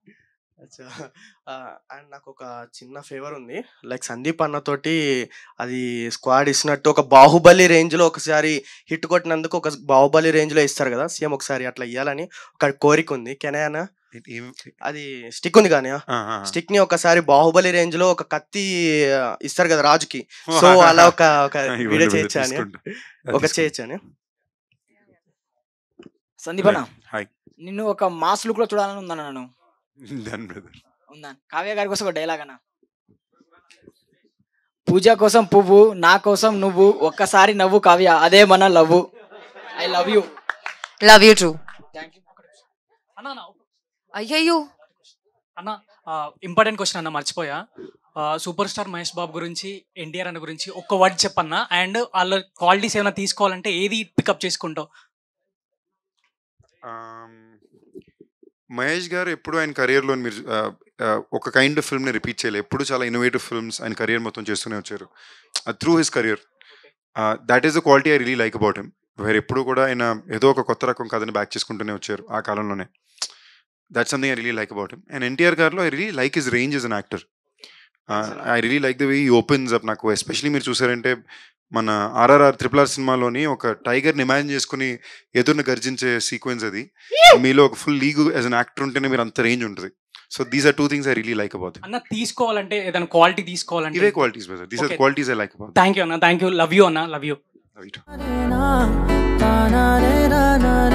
అండ్ నాకు ఒక చిన్న ఫేవర్ ఉంది లైక్ సందీప్ అన్నతోటి అది స్క్వాడ్ ఇచ్చినట్టు ఒక బాహుబలి రేంజ్లో ఒకసారి హిట్ కొట్టినందుకు ఒక బాహుబలి రేంజ్లో ఇస్తారు కదా సీఎం ఒకసారి అట్లా ఇవ్వాలని ఒక కోరిక ఉంది కెనయానా అది స్టిక్ ఉంది కానీ స్టిక్ ని ఒకసారి బాహుబలి రేంజ్ లో ఒక కత్తి ఇస్తారు కదా రాజుకి సో అలా ఒక ఒక వీడియో చేయొచ్చని ఒక సందీప్ అన్న నిన్ను ఒక మాస్ లుక్ లో చూడాలని ఉందన్నాను ఉందా కావ్య గారి కోసం ఒక డైలాగ్ అన్న పూజ కోసం పువ్వు నా కోసం నువ్వు ఒక్కసారి నవ్వు కావ్య అదే మన love I love you love you too అయ్యో అన్న ఇంపార్టెంట్ క్వశ్చన్ అన్న మర్చిపోయా సూపర్ స్టార్ మహేష్ బాబు గురించి ఎన్టీఆర్ అన్న గురించి ఒక్క వర్డ్ చెప్పన్నా అండ్ వాళ్ళ క్వాలిటీస్ ఏమైనా తీసుకోవాలంటే ఏది పికప్ చేసుకుంటావు um, మహేష్ గారు ఎప్పుడు ఆయన కెరియర్లో మీరు ఒక కైండ్ ఆఫ్ ఫిల్మ్ని రిపీట్ చేయలేదు ఎప్పుడు చాలా ఇన్నోవేటివ్ ఫిల్మ్స్ ఆయన కెరియర్ మొత్తం చేస్తూనే వచ్చారు through his career that is the quality I really like about him వేరే ఎప్పుడు కూడా ఆయన ఏదో ఒక కొత్త రకం కథని బ్యాక్ చేసుకుంటూనే వచ్చారు ఆ కాలంలోనే that something I really like about him and ఎన్టీఆర్ గారిలో I really like is range is an actor I really like the way he opens up నాకు ఎస్పెషలీ మీరు చూసారంటే మన ఆర్ఆర్ఆర్ త్రిపుల్ ఆర్ సినిమాలోని ఒక టైగర్ ని ఇమాజిన్ చేసుకుని ఎదురును గర్జించే సీక్వెన్స్ అది మీలో ఒక full league as an actor ఉంటేనే మీరు అంత రేంజ్ ఉంటుంది so these are two things I really like about అన్న తీసుకోవాలంటే ఏదైనా క్వాలిటీ తీసుకోవాలంటే ఇవే qualities brother these are qualities I like about thank you అన్న థ్యాంక్ యూ లవ్ యు అన్న లవ్ యూ